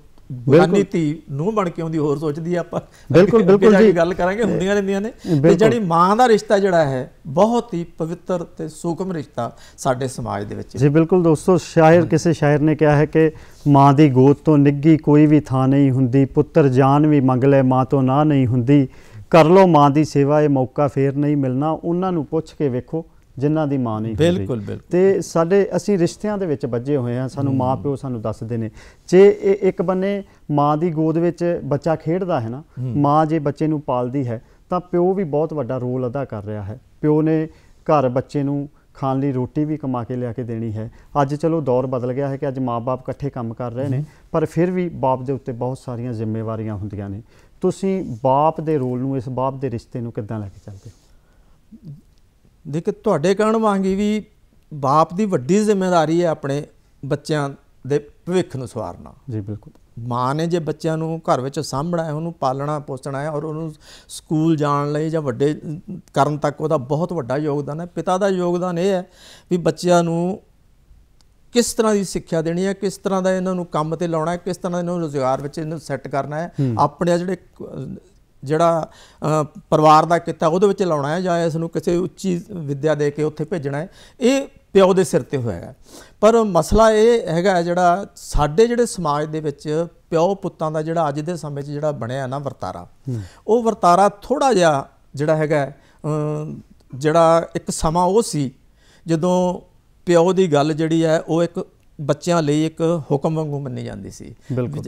ਰਣਨੀਤੀ ਨੂੰ ਬਣ ਕੇ ਆਉਂਦੀ ਹੋਰ ਸੋਚਦੀ ਆ ਆਪਾਂ ਬਿਲਕੁਲ ਬਿਲਕੁਲ ਜੀ ਗੱਲ ਕਰਾਂਗੇ ਹੁੰਦੀਆਂ ਰਹਿੰਦੀਆਂ ਨੇ ਤੇ ਜਿਹੜੀ ਮਾਂ ਦਾ ਰਿਸ਼ਤਾ ਜਿਹੜਾ ਹੈ ਬਹੁਤ ਹੀ ਪਵਿੱਤਰ ਤੇ ਸੂਖਮ ਰਿਸ਼ਤਾ ਸਾਡੇ ਸਮਾਜ ਦੇ ਵਿੱਚ ਜੀ ਬਿਲਕੁਲ ਦੋਸਤੋ ਸ਼ਾਇਰ ਕਿਸੇ ਸ਼ਾਇਰ ਨੇ ਕਿਹਾ ਹੈ ਕਿ ਮਾਂ ਦੀ ਗੋਦ ਤੋਂ ਨਿੱਗੀ ਕੋਈ ਵੀ ਥਾਂ ਨਹੀਂ ਹੁੰਦੀ ਪੁੱਤਰ ਜਾਨ ਵੀ ਮੰਗ ਲੈ ਮਾਂ ਤੋਂ ਨਾ ਨਹੀਂ ਹੁੰਦੀ ਕਰ ਲੋ ਮਾਂ ਦੀ ਸੇਵਾ ਇਹ ਮੌਕਾ ਫੇਰ ਨਹੀਂ ਮਿਲਣਾ ਉਹਨਾਂ ਨੂੰ ਪੁੱਛ ਕੇ ਵੇਖੋ ਜਿਨ੍ਹਾਂ ਦੀ ਮਾਂ ਨਹੀਂ ਬਿਲਕੁਲ ਤੇ ਸਾਡੇ ਅਸੀਂ ਰਿਸ਼ਤਿਆਂ ਦੇ ਵਿੱਚ ਵੱਜੇ ਹੋਏ ਆ ਸਾਨੂੰ ਮਾਪਿਓ ਸਾਨੂੰ ਦੱਸਦੇ ਨੇ ਜੇ ਇਹ ਇੱਕ ਬੰਨੇ ਮਾਂ ਦੀ ਗੋਦ ਵਿੱਚ ਬੱਚਾ ਖੇਡਦਾ ਹੈ ਨਾ ਮਾਂ ਜੇ ਬੱਚੇ ਨੂੰ ਪਾਲਦੀ ਹੈ ਤਾਂ ਪਿਓ ਵੀ ਬਹੁਤ ਵੱਡਾ ਰੋਲ ਅਦਾ ਕਰ ਰਿਹਾ ਹੈ ਪਿਓ ਨੇ ਘਰ ਬੱਚੇ ਨੂੰ ਖਾਣ ਲਈ ਰੋਟੀ ਵੀ ਕਮਾ ਕੇ ਲਿਆ ਕੇ ਦੇਣੀ ਹੈ ਅੱਜ ਚਲੋ ਦੌਰ ਬਦਲ ਗਿਆ ਹੈ ਕਿ ਅੱਜ ਮਾਪੇ ਇਕੱਠੇ ਕੰਮ ਕਰ ਰਹੇ ਨੇ ਪਰ ਫਿਰ ਵੀ ਬਾਪ ਦੇ ਉੱਤੇ ਬਹੁਤ ਸਾਰੀਆਂ ਜ਼ਿੰਮੇਵਾਰੀਆਂ ਹੁੰਦੀਆਂ ਨੇ ਤੁਸੀਂ ਬਾਪ ਦੇ ਰੋਲ ਨੂੰ ਇਸ ਬਾਪ ਦੇ ਰਿਸ਼ਤੇ ਨੂੰ ਕਿੱਦਾਂ ਲੈ ਕੇ ਚੱਲਦੇ ਹੋ ਦੇਖ ਤੁਹਾਡੇ ਕਹਿਣ ਵਾਂਗੀ ਵੀ ਬਾਪ ਦੀ ਵੱਡੀ ਜ਼ਿੰਮੇਵਾਰੀ ਹੈ ਆਪਣੇ ਬੱਚਿਆਂ ਦੇ ਭਵਿੱਖ ਨੂੰ ਸਵਾਰਨਾ ਜੀ ਬਿਲਕੁਲ ਮਾਂ ਨੇ ਜੇ ਬੱਚਿਆਂ ਨੂੰ ਘਰ ਵਿੱਚ ਸਾਂਭਣਾ ਹੈ ਉਹਨੂੰ ਪਾਲਣਾ ਪੋਸਣਾ ਹੈ ਔਰ ਉਹਨੂੰ ਸਕੂਲ ਜਾਣ ਲਈ ਜਾਂ ਵੱਡੇ ਕਰਨ ਤੱਕ ਉਹਦਾ ਬਹੁਤ ਵੱਡਾ ਯੋਗਦਾਨ ਹੈ ਪਿਤਾ ਦਾ ਯੋਗਦਾਨ ਇਹ ਹੈ ਵੀ ਬੱਚਿਆਂ ਨੂੰ ਕਿਸ ਤਰ੍ਹਾਂ ਦੀ ਸਿੱਖਿਆ ਦੇਣੀ ਹੈ ਕਿਸ ਤਰ੍ਹਾਂ ਦਾ ਇਹਨਾਂ ਨੂੰ ਕੰਮ ਤੇ ਲਾਉਣਾ ਹੈ ਕਿਸ ਤਰ੍ਹਾਂ ਇਹਨਾਂ ਨੂੰ ਰੋਜ਼ਗਾਰ ਵਿੱਚ ਇਹਨੂੰ ਸੈੱਟ ਕਰਨਾ ਹੈ ਆਪਣੇ ਜਿਹੜੇ ਜਿਹੜਾ ਪਰਿਵਾਰ ਦਾ ਕਿੱਤਾ ਉਹਦੇ ਵਿੱਚ ਲਾਉਣਾ ਹੈ ਜਾਂ ਇਸ ਨੂੰ ਕਿਸੇ ਉੱਚੀ ਵਿਦਿਆ ਦੇ ਕੇ ਉੱਥੇ ਭੇਜਣਾ ਹੈ ਇਹ ਪਿਓ ਦੇ ਸਿਰ ਤੇ ਹੋਇਆ ਪਰ ਮਸਲਾ ਇਹ ਹੈਗਾ ਜਿਹੜਾ ਸਾਡੇ ਜਿਹੜੇ ਸਮਾਜ ਦੇ ਵਿੱਚ ਪਿਓ ਪੁੱਤਾਂ ਦਾ ਜਿਹੜਾ ਅੱਜ ਦੇ ਸਮੇਂ 'ਚ ਜਿਹੜਾ ਬਣਿਆ ਨਾ ਵਰਤਾਰਾ ਉਹ ਵਰਤਾਰਾ ਥੋੜਾ ਜਿਹਾ ਜਿਹੜਾ ਹੈਗਾ ਜਿਹੜਾ ਇੱਕ ਸਮਾਂ ਉਹ ਸੀ ਜਦੋਂ ਪਿਓ ਦੀ ਗੱਲ ਜਿਹੜੀ ਹੈ ਉਹ ਇੱਕ ਬੱਚਿਆਂ ਲਈ ਇੱਕ ਹੁਕਮ ਵਾਂਗੂ ਮੰਨੀ ਜਾਂਦੀ ਸੀ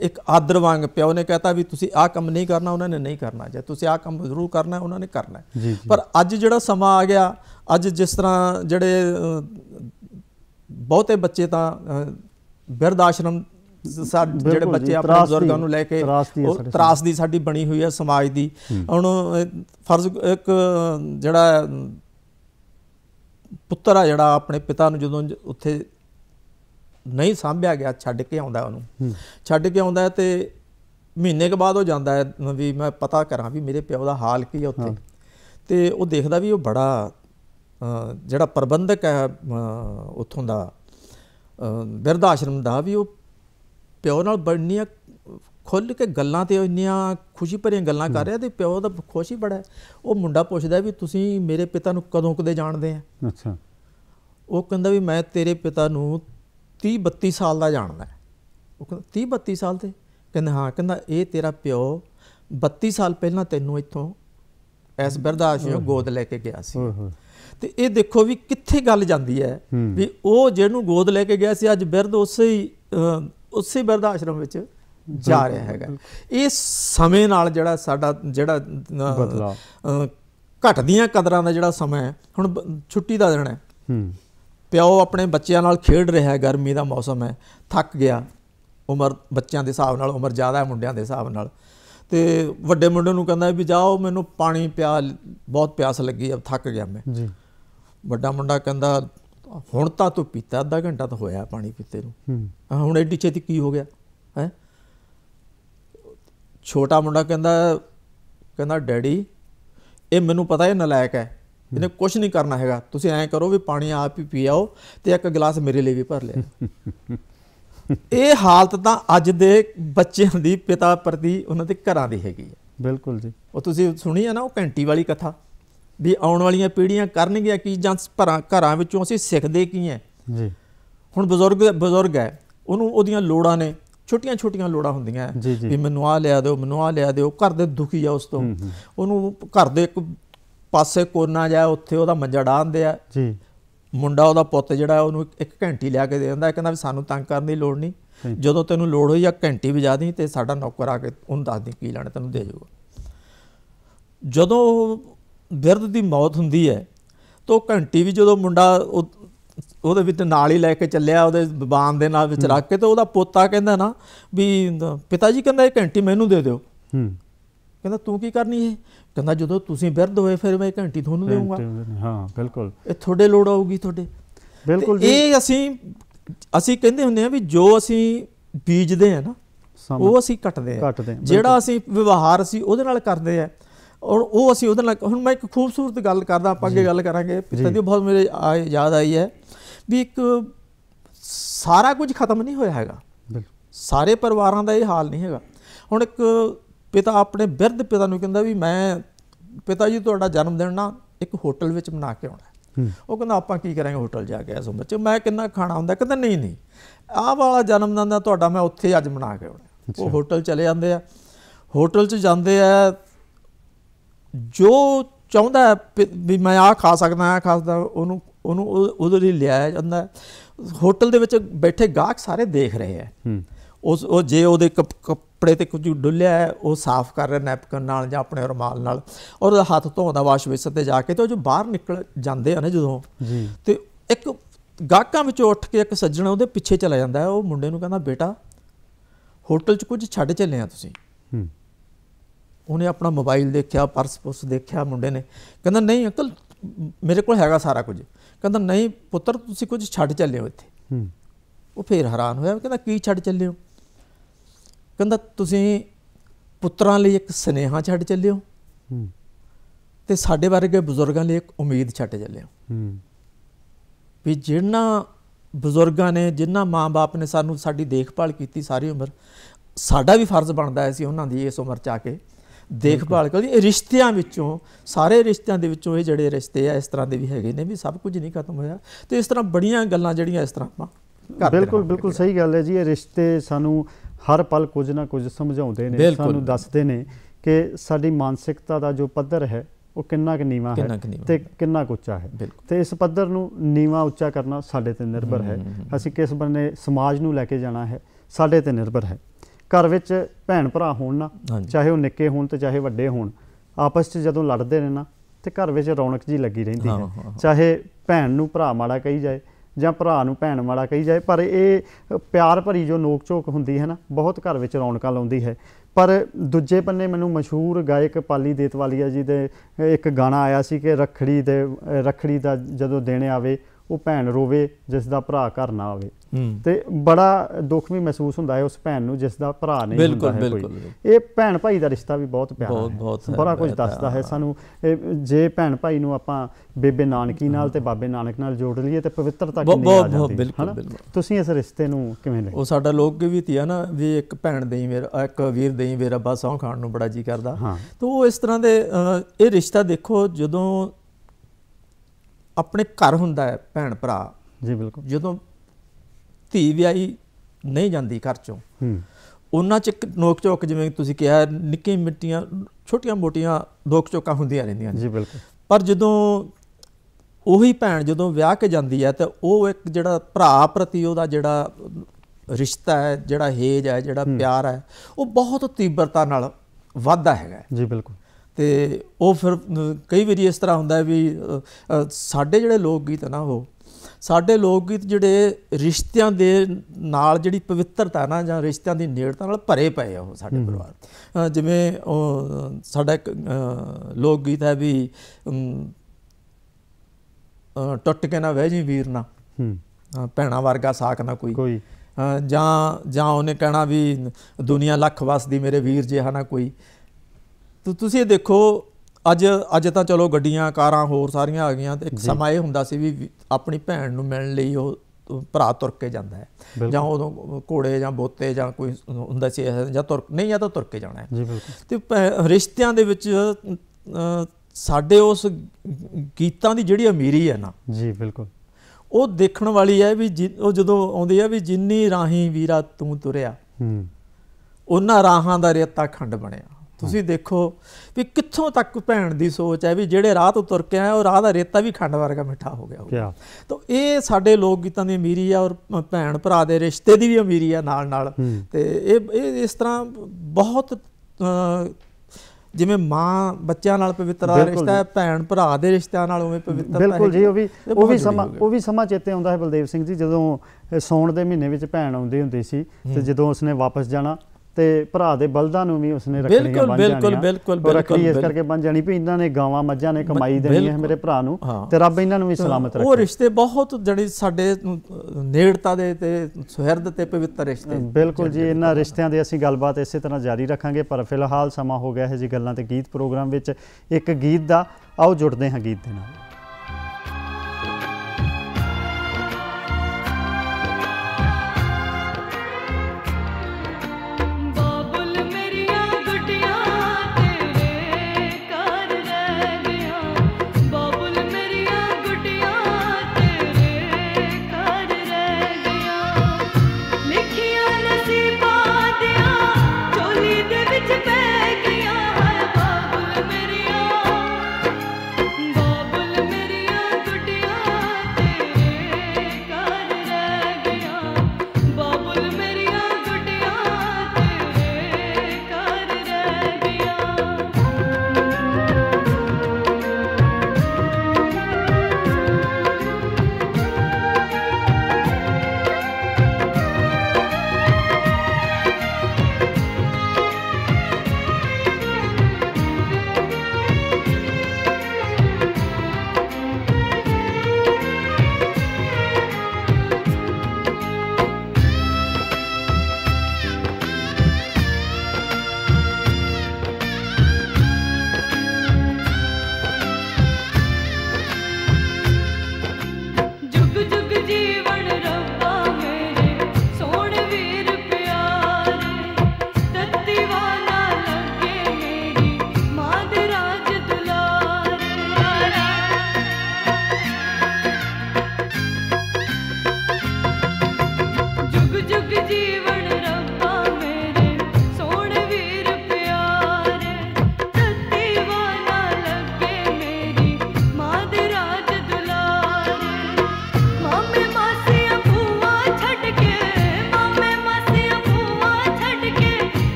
ਇੱਕ ਆਦਰ ਵਾਂਗ ਪਿਓ ਨੇ ਕਹਤਾ ਵੀ ਤੁਸੀਂ ਆਹ ਕੰਮ ਨਹੀਂ ਕਰਨਾ ਉਹਨਾਂ ਨੇ ਨਹੀਂ ਕਰਨਾ ਜੇ ਤੁਸੀਂ ਆਹ ਕੰਮ ਜ਼ਰੂਰ ਕਰਨਾ ਉਹਨਾਂ ਨੇ ਕਰਨਾ ਪਰ ਅੱਜ ਜਿਹੜਾ ਸਮਾਂ ਆ ਗਿਆ ਅੱਜ ਜਿਸ ਤਰ੍ਹਾਂ ਜਿਹੜੇ ਬਹੁਤੇ ਬੱਚੇ ਤਾਂ ਬਿਰਧ ਆਸ਼ਰਮ ਸਾਡੇ ਜਿਹੜੇ ਬੱਚੇ ਆਪਣੇ ਬਜ਼ੁਰਗਾਂ ਨੂੰ ਲੈ ਕੇ ਉਹ ਤਰਾਸ ਦੀ ਸਾਡੀ ਬਣੀ ਹੋਈ ਹੈ ਸਮਾਜ ਦੀ ਹੁਣ ਫਰਜ਼ ਇੱਕ ਜਿਹੜਾ ਪੁੱਤਰ ਆ ਜਿਹੜਾ ਆਪਣੇ ਪਿਤਾ ਨੂੰ ਜਦੋਂ ਉੱਥੇ ਨਹੀਂ ਸਾਂਭਿਆ ਗਿਆ ਛੱਡ ਕੇ ਆਉਂਦਾ ਉਹਨੂੰ ਛੱਡ ਕੇ ਆਉਂਦਾ ਤੇ ਮਹੀਨੇ ਕੇ ਬਾਅਦ ਉਹ ਜਾਂਦਾ ਹੈ ਵੀ ਮੈਂ ਪਤਾ ਕਰਾਂ ਵੀ ਮੇਰੇ ਪਿਓ ਦਾ ਹਾਲ ਕੀ ਹੈ ਉੱਥੇ ਤੇ ਉਹ ਦੇਖਦਾ ਵੀ ਉਹ ਬੜਾ ਜਿਹੜਾ ਪ੍ਰਬੰਧਕ ਹੈ ਉੱਥੋਂ ਦਾ ਬਿਰਧ ਆਸ਼ਰਮ ਦਾ ਵੀ ਉਹ ਪਿਓ ਨਾਲ ਬੜਨੀਆਂ ਖੁੱਲ ਕੇ ਗੱਲਾਂ ਤੇ ਇੰਨੀਆਂ ਖੁਸ਼ੀ ਭਰੀਆਂ ਗੱਲਾਂ ਕਰ ਰਿਹਾ ਤੇ ਪਿਓ ਦਾ ਖੁਸ਼ੀ ਬੜਾ ਉਹ ਮੁੰਡਾ ਪੁੱਛਦਾ ਵੀ ਤੁਸੀਂ ਮੇਰੇ ਪਿਤਾ ਨੂੰ ਕਦੋਂ ਕਦੇ ਜਾਣਦੇ ਆ ਅੱਛਾ ਉਹ ਕਹਿੰਦਾ ਵੀ ਮੈਂ ਤੇਰੇ ਪਿਤਾ ਨੂੰ 30 32 ਸਾਲ ਦਾ ਜਾਣਦਾ ਉਹ ਕਹਿੰਦਾ 30 32 ਸਾਲ ਤੇ ਕਹਿੰਦਾ ਹਾਂ ਕਹਿੰਦਾ ਇਹ ਤੇਰਾ ਪਿਓ 32 ਸਾਲ ਪਹਿਲਾਂ ਤੈਨੂੰ ਇੱਥੋਂ ਇਸ ਬਿਰਦਾਸ਼ਿਓ ਗੋਦ ਲੈ ਕੇ ਗਿਆ ਸੀ ਤੇ ਇਹ ਦੇਖੋ ਵੀ ਕਿੱਥੇ ਗੱਲ ਜਾਂਦੀ ਹੈ ਵੀ ਉਹ ਜਿਹਨੂੰ ਗੋਦ ਲੈ ਕੇ ਗਿਆ ਸੀ ਅੱਜ ਬਿਰਧ ਉਸੇ ਹੀ ਉਸੇ ਬਿਰਧ ਆਸ਼ਰਮ ਵਿੱਚ ਜਾ ਰਿਹਾ ਹੈਗਾ ਇਹ ਸਮੇਂ ਨਾਲ ਜਿਹੜਾ ਸਾਡਾ ਜਿਹੜਾ ਘਟਦੀਆਂ ਕਦਰਾਂ ਦਾ ਜਿਹੜਾ ਸਮਾਂ ਹੈ ਹੁਣ ਛੁੱਟੀ ਦਾ ਦਿਨ ਹੈ ਪਿਓ ਆਪਣੇ ਬੱਚਿਆਂ ਨਾਲ ਖੇਡ ਰਿਹਾ ਹੈ ਗਰਮੀ ਦਾ ਮੌਸਮ ਹੈ ਥੱਕ ਗਿਆ ਉਮਰ ਬੱਚਿਆਂ ਦੇ ਹਿਸਾਬ ਨਾਲ ਉਮਰ ਜ਼ਿਆਦਾ ਹੈ ਮੁੰਡਿਆਂ ਦੇ ਹਿਸਾਬ ਨਾਲ ਤੇ ਵੱਡੇ ਮੁੰਡੇ ਨੂੰ ਕਹਿੰਦਾ ਵੀ ਜਾਓ ਮੈਨੂੰ ਪਾਣੀ ਪਿਆ ਬਹੁਤ ਪਿਆਸ ਲੱਗੀ ਅਬ ਥੱਕ ਗਿਆ ਮੈਂ ਜੀ ਵੱਡਾ ਮੁੰਡਾ ਕਹਿੰਦਾ ਹੁਣ ਤਾਂ ਤੂੰ ਪੀਤਾ ਅੱਧਾ ਘੰਟਾ ਤਾਂ ਹੋਇਆ ਪਾਣੀ ਪੀਤੇ ਨੂੰ ਹੁਣ ਐਡੀ ਛੇਤੀ ਕੀ ਹੋ ਗਿਆ ਹੈ ਛੋਟਾ ਮੁੰਡਾ ਕਹਿੰਦਾ ਕਹਿੰਦਾ ਡੈਡੀ ਇਹ ਮੈਨੂੰ ਪਤਾ ਇਹ ਨਲਾਇਕ ਹੈ ਇਹਨੇ ਕੁਝ ਨਹੀਂ ਕਰਨਾ ਹੈਗਾ ਤੁਸੀਂ ਐਂ ਕਰੋ ਵੀ ਪਾਣੀ ਆਪ ਹੀ ਪੀ ਆਓ ਤੇ ਇੱਕ ਗਲਾਸ ਮੇਰੇ ਲਈ ਵੀ ਭਰ ਲਿਆ ਇਹ ਹਾਲਤ ਤਾਂ ਅੱਜ ਦੇ ਬੱਚਿਆਂ ਦੀ ਪਿਤਾ ਪ੍ਰਤੀ ਉਹਨਾਂ ਦੇ ਘਰਾਂ ਦੀ ਹੈਗੀ ਹੈ ਬਿਲਕੁਲ ਜੀ ਉਹ ਤੁਸੀਂ ਸੁਣੀ ਆ ਨਾ ਉਹ ਘੰਟੀ ਵਾਲੀ ਕਥਾ ਵੀ ਆਉਣ ਵਾਲੀਆਂ ਪੀੜ੍ਹੀਆਂ ਕਰਨਗੀਆਂ ਕੀ ਜਾਂ ਘਰਾਂ ਵਿੱਚੋਂ ਅਸੀਂ ਸਿੱਖਦੇ ਕੀ ਹੈ ਜੀ ਹੁਣ ਬਜ਼ੁਰਗ ਬਜ਼ੁਰਗ ਹੈ ਉਹਨੂੰ ਉਹਦੀਆਂ ਲੋੜਾਂ ਨੇ ਛੋਟੀਆਂ ਛੋਟੀਆਂ ਲੋੜਾਂ ਹੁੰਦੀਆਂ ਵੀ ਮੈਨੂੰ ਆ ਲਿਆ ਦਿਓ ਮੈਨੂੰ ਆ ਲਿਆ ਦਿਓ ਘਰ ਦੇ ਦੁਖੀ ਆ ਉਸ ਤੋਂ ਉਹਨੂੰ ਘਰ ਦੇ ਇੱਕ ਪਾਸੇ ਕੋਨਾ ਜਾ ਉੱਥੇ ਉਹਦਾ ਮੰਜਾ ਡਾਂਦੇ ਆ ਜੀ ਮੁੰਡਾ ਉਹਦਾ ਪੁੱਤ ਜਿਹੜਾ ਉਹਨੂੰ ਇੱਕ ਘੰਟੀ ਲਿਆ ਕੇ ਦੇ ਦਿੰਦਾ ਕਹਿੰਦਾ ਵੀ ਸਾਨੂੰ ਤੰਗ ਕਰਨ ਦੀ ਲੋੜ ਨਹੀਂ ਜਦੋਂ ਤੈਨੂੰ ਲੋੜ ਹੋਈ ਜਾਂ ਘੰਟੀ ਵਜਾ ਦੀ ਤੇ ਸਾਡਾ ਨੌਕਰ ਆ ਕੇ ਉਹਨੂੰ ਦੱਸ ਦੇ ਕੀ ਲੈਣਾ ਤੈਨੂੰ ਦੇ ਜਾਊਗਾ ਜਦੋਂ ਬਿਰਧ ਦੀ ਮੌਤ ਹੁੰਦੀ ਹੈ ਤਾਂ ਘੰਟੀ ਵੀ ਜਦੋਂ ਮੁੰਡਾ ਉਹਦੇ ਵਿੱਚ ਨਾਲ ਹੀ ਲੈ ਕੇ ਚੱਲਿਆ ਉਹਦੇ ਜ਼ਬਾਨ ਦੇ ਨਾਲ ਵਿੱਚ ਰੱਖ ਕੇ ਤੇ ਉਹਦਾ ਪੋਤਾ ਕਹਿੰਦਾ ਨਾ ਵੀ ਪਿਤਾ ਜੀ ਕਹਿੰਦਾ ਇਹ ਘੰਟੀ ਮੈਨੂੰ ਦੇ ਦਿਓ ਹੂੰ ਕਹਿੰਦਾ ਤੂੰ ਕੀ ਕਰਨੀ ਹੈ ਕਹਿੰਦਾ ਜਦੋਂ ਤੁਸੀਂ ਬਿਰਧ ਹੋਏ ਫਿਰ ਮੈਂ ਘੰਟੀ ਤੁਹਾਨੂੰ ਦੇਵਾਂਗਾ ਹਾਂ ਬਿਲਕੁਲ ਇਹ ਤੁਹਾਡੇ ਲੋੜ ਆਊਗੀ ਤੁਹਾਡੇ ਬਿਲਕੁਲ ਜੀ ਇਹ ਅਸੀਂ ਅਸੀਂ ਕਹਿੰਦੇ ਹੁੰਦੇ ਆ ਵੀ ਜੋ ਅਸੀਂ ਬੀਜਦੇ ਆ ਨਾ ਉਹ ਅਸੀਂ ਕੱਟਦੇ ਆ ਜਿਹੜਾ ਅਸੀਂ ਵਿਵਹਾਰ ਅਸੀਂ ਉਹਦੇ ਨਾਲ ਕਰਦੇ ਆ ਔਰ ਉਹ ਅਸੀਂ ਉਹਦੇ ਨਾਲ ਹੁਣ ਮੈਂ ਇੱਕ ਖੂਬਸੂਰਤ ਗੱਲ ਕਰਦਾ ਆਪਾਂ ਅੱਗੇ ਗੱਲ ਕਰਾਂਗੇ ਪਿੱਛੇ ਦੀ ਬਹੁਤ ਮੇਰੇ ਯਾਦ ਆਈ ਹੈ ਵੀ ਇੱਕ ਸਾਰਾ ਕੁਝ ਖਤਮ ਨਹੀਂ ਹੋਇਆ ਹੈਗਾ ਸਾਰੇ ਪਰਿਵਾਰਾਂ ਦਾ ਇਹ ਹਾਲ ਨਹੀਂ ਹੈਗਾ ਹੁਣ ਇੱਕ ਪਿਤਾ ਆਪਣੇ ਬਿਰਧ ਪਿਤਾ ਨੂੰ ਕਹਿੰਦਾ ਵੀ ਮੈਂ ਪਿਤਾ ਜੀ ਤੁਹਾਡਾ ਜਨਮ ਦਿਨ ਨਾ ਇੱਕ ਹੋਟਲ ਵਿੱਚ ਮਨਾ ਕੇ ਆਉਣਾ ਉਹ ਕਹਿੰਦਾ ਆਪਾਂ ਕੀ ਕਰਾਂਗੇ ਹੋਟਲ ਜਾ ਕੇ ਐਸੋ ਬੱਚੇ ਮੈਂ ਕਿੰਨਾ ਖਾਣਾ ਹੁੰਦਾ ਕਹਿੰਦਾ ਨਹੀਂ ਨਹੀਂ ਆਹ ਵਾਲਾ ਜਨਮ ਦਿਨ ਦਾ ਤੁਹਾਡਾ ਮੈਂ ਉੱਥੇ ਅੱਜ ਮਨਾ ਕੇ ਆਉਣਾ ਉਹ ਹੋਟਲ ਚਲੇ ਜਾਂਦੇ ਆ ਹੋਟਲ 'ਚ ਜਾਂਦੇ ਆ ਜੋ ਚਾਹੁੰਦਾ ਵੀ ਮੈਂ ਆ ਖਾ ਸਕਦਾ ਆ ਖਾਸਦਾ ਉਹਨੂੰ ਉਹਨੂੰ ਉਹਦੇ ਲਈ ਲਿਆਇਆ ਜਾਂਦਾ ਹੋਟਲ ਦੇ ਵਿੱਚ ਬੈਠੇ ਗਾਹਕ ਸਾਰੇ ਦੇਖ ਰਹੇ ਆ ਉਸ ਉਹ ਜੇ ਉਹਦੇ ਕੱਪੜੇ ਤੇ ਕੁਝ ਡੁੱਲਿਆ ਹੈ ਉਹ ਸਾਫ਼ ਕਰ ਰਿਹਾ ਨੈਪਕਨ ਨਾਲ ਜਾਂ ਆਪਣੇ ਰੁਮਾਲ ਨਾਲ ਔਰ ਉਹਦਾ ਹੱਥ ਧੋਂਦਾ ਵਾਸ਼ ਬੇਸਨ ਤੇ ਜਾ ਕੇ ਤੇ ਉਹ ਜੋ ਬਾਹਰ ਨਿਕਲ ਜਾਂਦੇ ਆ ਨਾ ਜਦੋਂ ਜੀ ਤੇ ਇੱਕ ਗਾਹਕਾਂ ਵਿੱਚੋਂ ਉੱਠ ਕੇ ਇੱਕ ਸੱਜਣ ਉਹਦੇ ਪਿੱਛੇ ਚਲਾ ਜਾਂਦਾ ਹੈ ਉਹ ਮੁੰਡੇ ਨੂੰ ਕਹਿੰਦਾ ਬੇਟਾ ਹੋਟਲ 'ਚ ਕੁਝ ਛੱਡ ਚੱਲੇ ਆ ਤੁਸੀਂ ਹੂੰ ਉਹਨੇ ਆਪਣਾ ਮੋਬਾਈਲ ਦੇਖਿਆ ਪਰਸ ਪੁਸ ਦੇਖਿਆ ਮੁੰਡੇ ਨੇ ਕਹਿੰਦਾ ਨਹੀਂ ਅੰਕਲ ਮੇਰੇ ਕੋਲ ਹੈਗਾ ਸਾਰਾ ਕੁਝ ਕਹਿੰਦਾ ਨਹੀਂ ਪੁੱਤਰ ਤੁਸੀਂ ਕੁਝ ਛੱਡ ਚੱਲੇ ਹੋ ਇੱਥੇ ਹੂੰ ਉਹ ਫੇਰ ਹੈਰਾਨ ਹੋਇਆ ਕਹਿੰਦਾ ਕੀ ਛੱਡ ਚੱਲੇ ਹੋ ਕਹਿੰਦਾ ਤੁਸੀਂ ਪੁੱਤਰਾਂ ਲਈ ਇੱਕ ਸਨੇਹਾ ਛੱਡ ਚੱਲਿਓ ਹੂੰ ਤੇ ਸਾਡੇ ਵਰਗੇ ਬਜ਼ੁਰਗਾਂ ਲਈ ਇੱਕ ਉਮੀਦ ਛੱਡ ਚੱਲਿਓ ਵੀ ਜਿਹਨਾਂ ਬਜ਼ੁਰਗਾਂ ਨੇ ਜਿਨ੍ਹਾਂ ਮਾਪੇ ਨੇ ਸਾਨੂੰ ਸਾਡੀ ਦੇਖਭਾਲ ਕੀਤੀ ਸਾਰੀ ਉਮਰ ਸਾਡਾ ਵੀ ਫਰਜ਼ ਬਣਦਾ ਹੈ ਸੀ ਉਹਨਾਂ ਦੀ ਇਸ ਉਮਰ ਚ ਆ ਕੇ ਦੇਖਭਾਲ ਕਰੀ ਇਹ ਰਿਸ਼ਤਿਆਂ ਵਿੱਚੋਂ ਸਾਰੇ ਰਿਸ਼ਤਿਆਂ ਦੇ ਵਿੱਚੋਂ ਇਹ ਜਿਹੜੇ ਰਿਸ਼ਤੇ ਆ ਇਸ ਤਰ੍ਹਾਂ ਦੇ ਵੀ ਹੈਗੇ ਨੇ ਵੀ ਸਭ ਕੁਝ ਨਹੀਂ ਖਤਮ ਹੋਇਆ ਤੇ ਇਸ ਤਰ੍ਹਾਂ ਬੜੀਆਂ ਗੱਲਾਂ ਜਿਹੜੀਆਂ ਇਸ ਤਰ੍ਹਾਂ ਆਪਾਂ ਬਿਲਕੁਲ ਬਿਲਕੁਲ ਸਹੀ ਗੱਲ ਹੈ ਜੀ ਇਹ ਰਿਸ਼ਤੇ ਸਾਨੂੰ ਹਰ ਪਲ ਕੁਝ ਨਾ ਕੁਝ ਸਮਝਾਉਂਦੇ ਨੇ ਸਾਨੂੰ ਦੱਸਦੇ ਨੇ ਕਿ ਸਾਡੀ ਮਾਨਸਿਕਤਾ ਦਾ ਜੋ ਪੱਧਰ ਹੈ ਉਹ ਕਿੰਨਾ ਕੁ ਨੀਵਾ ਹੈ ਤੇ ਕਿੰਨਾ ਕੁ ਉੱਚਾ ਹੈ ਤੇ ਇਸ ਪੱਧਰ ਨੂੰ ਨੀਵਾ ਉੱਚਾ ਕਰਨਾ ਸਾਡੇ ਤੇ ਨਿਰਭਰ ਹੈ ਅਸੀਂ ਕਿਸ ਬੰਨੇ ਸਮਾਜ ਨੂੰ ਲੈ ਕੇ ਜਾਣਾ ਹੈ ਸਾਡੇ ਤੇ ਨਿਰਭਰ ਹੈ ਘਰ ਵਿੱਚ ਭੈਣ ਭਰਾ ਹੋਣ ਨਾ ਚਾਹੇ ਉਹ ਨਿੱਕੇ ਹੋਣ ਤੇ ਚਾਹੇ ਵੱਡੇ ਹੋਣ ਆਪਸ ਵਿੱਚ ਜਦੋਂ ਲੜਦੇ ਨੇ ਨਾ ਤੇ ਘਰ ਵਿੱਚ ਰੌਣਕ ਜੀ ਲੱਗੀ ਰਹਿੰਦੀ ਹੈ ਚਾਹੇ ਭੈਣ ਨੂੰ ਭਰਾ ਮਾੜਾ ਕਹੀ ਜਾਏ ਜਾਂ ਭਰਾ ਨੂੰ ਭੈਣ ਵਾਲਾ ਕਹੀ ਜਾਏ ਪਰ ਇਹ ਪਿਆਰ ਭਰੀ ਜੋ ਨੋਕ ਝੋਕ ਹੁੰਦੀ ਹੈ ਨਾ ਬਹੁਤ ਘਰ ਵਿੱਚ ਰੌਣਕਾਂ ਲਾਉਂਦੀ ਹੈ ਪਰ ਦੂਜੇ ਪੰਨੇ ਮੈਨੂੰ ਮਸ਼ਹੂਰ ਗਾਇਕ ਪਾਲੀ ਦੇਤਵਾਲੀਆ ਜੀ ਦੇ ਇੱਕ ਗਾਣਾ ਆਇਆ ਸੀ ਕਿ ਰਖੜੀ ਦੇ ਰਖੜੀ ਦਾ ਜਦੋਂ ਦੇਣੇ ਆਵੇ ਉਹ ਭੈਣ ਰੋਵੇ ਜਿਸ ਦਾ ਭਰਾ ਘਰ ਨਾ ਆਵੇ ਤੇ ਬੜਾ ਦੁੱਖ ਵੀ ਮਹਿਸੂਸ ਹੁੰਦਾ ਹੈ ਉਸ ਭੈਣ ਨੂੰ ਜਿਸ ਦਾ ਭਰਾ ਨਹੀਂ ਹੁੰਦਾ ਹੈ ਕੋਈ ਇਹ ਭੈਣ ਭਾਈ ਦਾ ਰਿਸ਼ਤਾ ਵੀ ਬਹੁਤ ਪਿਆਰਾ ਹੈ ਬੜਾ ਕੁਝ ਦੱਸਦਾ ਹੈ ਸਾਨੂੰ ਜੇ ਭੈਣ ਭਾਈ ਨੂੰ ਆਪਾਂ ਬੇਬੇ ਨਾਨਕੀ ਨਾਲ ਤੇ ਬਾਬੇ ਨਾਨਕ ਨਾਲ ਜੋੜ ਲਈਏ ਤੇ ਪਵਿੱਤਰਤਾ ਕਿੰਨੀ ਆ ਜਾਂਦੀ ਹੈ ਤੁਸੀਂ ਇਸ ਰਿਸ਼ਤੇ ਨੂੰ ਕਿਵੇਂ ਲੈ ਉਹ ਸਾਡਾ ਲੋਕ ਵੀ ਆ ਨਾ ਵੀ ਇੱਕ ਭੈਣ ਦੇਈ ਮੇਰਾ ਇੱਕ ਵੀਰ ਦੇਈ ਮੇਰਾ ਬਾਸਾਂ ਖਾਣ ਨੂੰ ਬੜਾ ਜੀ ਕਰਦਾ ਤਾਂ ਉਹ ਇਸ ਤਰ੍ਹਾਂ ਦੇ ਇਹ ਰਿਸ਼ਤਾ ਦੇਖੋ ਜਦੋਂ ਆਪਣੇ ਘਰ ਹੁੰਦਾ ਹੈ ਭੈਣ ਭਰਾ ਜੀ ਬਿਲਕੁਲ ਜਦੋਂ ਧੀ ਵਿਆਹੀ ਨਹੀਂ ਜਾਂਦੀ ਘਰ ਚੋਂ ਹੂੰ ਉਹਨਾਂ ਚ ਨੋਕ ਚੋਕ ਜਿਵੇਂ ਤੁਸੀਂ ਕਿਹਾ ਨਿੱਕੇ ਮਿੱਟੀਆਂ ਛੋਟੀਆਂ ਮੋਟੀਆਂ ਨੋਕ ਚੋਕਾਂ ਹੁੰਦੀਆਂ ਰਹਿੰਦੀਆਂ ਜੀ ਬਿਲਕੁਲ ਪਰ ਜਦੋਂ ਉਹੀ ਭੈਣ ਜਦੋਂ ਵਿਆਹ ਕੇ ਜਾਂਦੀ ਹੈ ਤਾਂ ਉਹ ਇੱਕ ਜਿਹੜਾ ਭਰਾ ਪ੍ਰਤੀ ਉਹਦਾ ਜਿਹੜਾ ਰਿਸ਼ਤਾ ਹੈ ਜਿਹੜਾ ਹੇਜ ਹੈ ਜਿਹੜਾ ਪਿਆਰ ਹੈ ਉਹ ਬਹੁਤ ਤੀਬਰਤਾ ਨਾਲ ਵਾਧਾ ਹੈਗਾ ਜੀ ਬਿਲਕੁਲ ਤੇ ਉਹ ਫਿਰ ਕਈ ਵਾਰੀ ਇਸ ਤਰ੍ਹਾਂ ਹੁੰਦਾ ਵੀ ਸਾਡੇ ਜਿਹੜੇ ਲੋਕ ਗੀਤ ਨਾ ਉਹ ਸਾਡੇ ਲੋਕ ਗੀਤ ਜਿਹੜੇ ਰਿਸ਼ਤਿਆਂ ਦੇ ਨਾਲ ਜਿਹੜੀ ਪਵਿੱਤਰਤਾ ਨਾ ਜਾਂ ਰਿਸ਼ਤਿਆਂ ਦੀ ਨੇੜਤਾ ਨਾਲ ਭਰੇ ਪਏ ਆ ਉਹ ਸਾਡੇ ਪਰਿਵਾਰ ਜਿਵੇਂ ਉਹ ਸਾਡਾ ਇੱਕ ਲੋਕ ਗੀਤ ਹੈ ਵੀ ਟੁੱਟ ਕੇ ਨਾ ਵਹਿ ਜੀ ਵੀਰ ਨਾ ਭੈਣਾ ਵਰਗਾ ਸਾਖ ਨਾ ਕੋਈ ਜਾਂ ਜਾਂ ਉਹਨੇ ਕਹਿਣਾ ਵੀ ਦੁਨੀਆ ਲੱਖ ਵਸਦੀ ਮੇਰੇ ਵੀਰ ਜਿਹਾ ਨਾ ਕੋਈ ਤੋ ਤੁਸੀਂ ਇਹ ਦੇਖੋ ਅੱਜ ਅੱਜ ਤਾਂ ਚਲੋ ਗੱਡੀਆਂ ਕਾਰਾਂ ਹੋਰ ਸਾਰੀਆਂ ਆ ਗਈਆਂ ਤੇ ਇੱਕ ਸਮਾਂ ਇਹ ਹੁੰਦਾ ਸੀ ਵੀ ਆਪਣੀ ਭੈਣ ਨੂੰ ਮਿਲਣ ਲਈ ਉਹ ਭਰਾ ਤੁਰ ਕੇ ਜਾਂਦਾ ਹੈ ਜਾਂ ਉਦੋਂ ਘੋੜੇ ਜਾਂ ਬੋਤੇ ਜਾਂ ਕੋਈ ਹੁੰਦਾ ਸੀ ਜਾਂ ਤੁਰ ਨਹੀਂ ਜਾਂ ਤਾਂ ਤੁਰ ਕੇ ਜਾਣਾ ਹੈ ਤੇ ਰਿਸ਼ਤਿਆਂ ਦੇ ਵਿੱਚ ਸਾਡੇ ਉਸ ਗੀਤਾਂ ਦੀ ਜਿਹੜੀ ਅਮੀਰੀ ਹੈ ਨਾ ਜੀ ਬਿਲਕੁਲ ਉਹ ਦੇਖਣ ਵਾਲੀ ਹੈ ਵੀ ਉਹ ਜਦੋਂ ਆਉਂਦੀ ਹੈ ਵੀ ਜਿੰਨੀ ਰਾਹੀਂ ਵੀਰਾ ਤੂੰ ਤੁਰਿਆ ਹੂੰ ਉਹਨਾਂ ਰਾਹਾਂ ਦਾ ਰੇਤਾ ਖੰਡ ਬਣਿਆ ਤੁਸੀਂ ਦੇਖੋ ਵੀ ਕਿੱਥੋਂ ਤੱਕ ਭੈਣ ਦੀ ਸੋਚ ਹੈ ਵੀ ਜਿਹੜੇ ਰਾਹ ਤੋਂ ਤੁਰ ਕੇ ਆਏ ਉਹ ਰਾਹ ਦਾ ਰੇਤਾ ਵੀ ਖੰਡ ਵਰਗਾ ਮਿੱਠਾ ਹੋ ਗਿਆ ਹੋਊਗਾ ਤਾਂ ਇਹ ਸਾਡੇ ਲੋਕ ਗੀਤਾਂ ਦੀ ਅਮੀਰੀ ਆ ਔਰ ਭੈਣ ਭਰਾ ਦੇ ਰਿਸ਼ਤੇ ਦੀ ਵੀ ਅਮੀਰੀ ਆ ਨਾਲ ਨਾਲ ਤੇ ਇਹ ਇਹ ਇਸ ਤਰ੍ਹਾਂ ਬਹੁਤ ਜਿਵੇਂ ਮਾਂ ਬੱਚਿਆਂ ਨਾਲ ਪਵਿੱਤਰ ਰਿਸ਼ਤਾ ਹੈ ਭੈਣ ਭਰਾ ਦੇ ਰਿਸ਼ਤਿਆਂ ਨਾਲ ਉਵੇਂ ਹੈ ਬਿਲਕੁਲ ਜੀ ਉਹ ਵੀ ਉਹ ਵੀ ਸਮਾਂ ਉਹ ਵੀ ਸਮਾਂ ਚੇਤੇ ਆਉਂਦਾ ਹੈ ਬਲਦੇਵ ਸਿੰਘ ਜੀ ਜਦੋਂ ਸੌਣ ਦੇ ਮਹੀਨੇ ਵਿੱਚ ਭੈਣ ਆਉਂਦੀ ਹੁੰਦੀ ਸੀ ਤੇ ਜਦੋਂ ਉਸਨੇ ਵਾਪਸ ਜਾਣਾ ਤੇ ਭਰਾ ਦੇ ਬਲਦਾਂ ਨੂੰ ਵੀ ਉਸਨੇ ਰੱਖਣੀਆਂ ਬਣ ਜਾਣੀਆਂ ਬਿਲਕੁਲ ਬਿਲਕੁਲ ਬਿਲਕੁਲ ਰੱਖੀ ਇਸ ਕਰਕੇ ਬਣ ਜਾਣੀ ਵੀ ਇਹਨਾਂ ਨੇ ਗਾਵਾਂ ਮੱਝਾਂ ਨੇ ਕਮਾਈ ਦੇਣੀ ਹੈ ਮੇਰੇ ਭਰਾ ਨੂੰ ਤੇ ਰੱਬ ਇਹਨਾਂ ਨੂੰ ਵੀ ਸਲਾਮਤ ਰੱਖੇ ਉਹ ਰਿਸ਼ਤੇ ਬਹੁਤ ਜਿਹੜੇ ਸਾਡੇ ਨੇੜਤਾ ਦੇ ਤੇ ਸੁਹਿਰਦ ਤੇ ਪਵਿੱਤਰ ਰਿਸ਼ਤੇ ਬਿਲਕੁਲ ਜੀ ਇਹਨਾਂ ਰਿਸ਼ਤਿਆਂ ਦੇ ਅਸੀਂ ਗੱਲਬਾਤ ਇਸੇ ਤਰ੍ਹਾਂ ਜਾਰੀ ਰੱਖਾਂਗੇ ਪਰ ਫਿਲਹਾਲ ਸਮਾਂ ਹੋ ਗਿਆ ਹੈ ਜੀ ਗੱਲਾਂ ਤੇ ਗੀਤ ਪ੍ਰੋਗਰਾਮ ਵਿੱਚ ਇੱਕ ਗੀਤ ਦਾ ਆਓ ਜੁੜਦੇ ਹਾਂ ਗੀਤ ਦੇ ਨਾਲ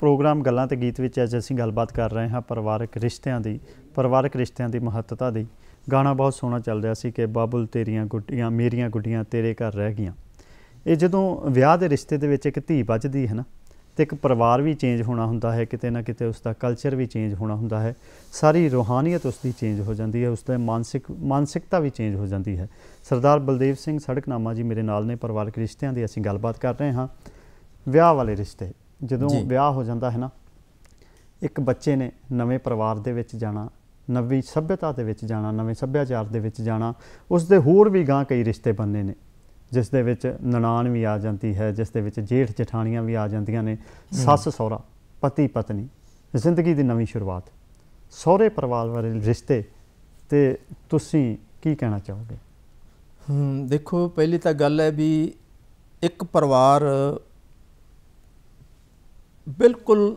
ਪ੍ਰੋਗਰਾਮ ਗੱਲਾਂ ਤੇ ਗੀਤ ਵਿੱਚ ਅੱਜ ਅਸੀਂ ਗੱਲਬਾਤ ਕਰ ਰਹੇ ਹਾਂ ਪਰਿਵਾਰਕ ਰਿਸ਼ਤਿਆਂ ਦੀ ਪਰਿਵਾਰਕ ਰਿਸ਼ਤਿਆਂ ਦੀ ਮਹੱਤਤਾ ਦੀ ਗਾਣਾ ਬਹੁਤ ਸੋਹਣਾ ਚੱਲ ਰਿਹਾ ਸੀ ਕਿ ਬਾਬੁਲ ਤੇਰੀਆਂ ਗੁੱਡੀਆਂ ਮੇਰੀਆਂ ਗੁੱਡੀਆਂ ਤੇਰੇ ਘਰ ਰਹਿ ਗਈਆਂ ਇਹ ਜਦੋਂ ਵਿਆਹ ਦੇ ਰਿਸ਼ਤੇ ਦੇ ਵਿੱਚ ਇੱਕ ਧੀ ਵੱਜਦੀ ਹੈ ਨਾ ਤੇ ਇੱਕ ਪਰਿਵਾਰ ਵੀ ਚੇਂਜ ਹੋਣਾ ਹੁੰਦਾ ਹੈ ਕਿਤੇ ਨਾ ਕਿਤੇ ਉਸ ਦਾ ਕਲਚਰ ਵੀ ਚੇਂਜ ਹੋਣਾ ਹੁੰਦਾ ਹੈ ਸਾਰੀ ਰੋਹਾਨੀਅਤ ਉਸ ਦੀ ਚੇਂਜ ਹੋ ਜਾਂਦੀ ਹੈ ਉਸ ਦਾ ਮਾਨਸਿਕ ਮਾਨਸਿਕਤਾ ਵੀ ਚੇਂਜ ਹੋ ਜਾਂਦੀ ਹੈ ਸਰਦਾਰ ਬਲਦੇਵ ਸਿੰਘ ਸੜਕਨਾਮਾ ਜੀ ਮੇਰੇ ਨਾਲ ਨੇ ਪਰਿਵਾਰਕ ਰਿਸ਼ਤਿਆਂ ਦੀ ਅਸੀਂ ਗੱਲਬਾਤ ਕਰ ਰਹੇ ਹਾਂ ਵਿਆਹ ਵਾਲੇ ਰਿਸ਼ਤੇ ਜਦੋਂ ਵਿਆਹ ਹੋ ਜਾਂਦਾ ਹੈ ਨਾ ਇੱਕ ਬੱਚੇ ਨੇ ਨਵੇਂ ਪਰਿਵਾਰ ਦੇ ਵਿੱਚ ਜਾਣਾ ਨਵੀਂ ਸੱਭਿਅਤਾ ਦੇ ਵਿੱਚ ਜਾਣਾ ਨਵੇਂ ਸੱਭਿਆਚਾਰ ਦੇ ਵਿੱਚ ਜਾਣਾ ਉਸ ਦੇ ਹੋਰ ਵੀ ਗਾਂ ਕਈ ਰਿਸ਼ਤੇ ਬੰਨੇ ਨੇ ਜਿਸ ਦੇ ਵਿੱਚ ਨਨਾਣ ਵੀ ਆ ਜਾਂਦੀ ਹੈ ਜਿਸ ਦੇ ਵਿੱਚ ਜੇਠ ਜਠਾਣੀਆਂ ਵੀ ਆ ਜਾਂਦੀਆਂ ਨੇ ਸੱਸ ਸਹੁਰਾ ਪਤੀ ਪਤਨੀ ਜ਼ਿੰਦਗੀ ਦੀ ਨਵੀਂ ਸ਼ੁਰੂਆਤ ਸਹੁਰੇ ਪਰਿਵਾਰ ਵਾਲੇ ਰਿਸ਼ਤੇ ਤੇ ਤੁਸੀਂ ਕੀ ਕਹਿਣਾ ਚਾਹੋਗੇ ਹੂੰ ਦੇਖੋ ਪਹਿਲੀ ਤਾਂ ਗੱਲ ਹੈ ਵੀ ਇੱਕ ਪਰਿਵਾਰ ਬਿਲਕੁਲ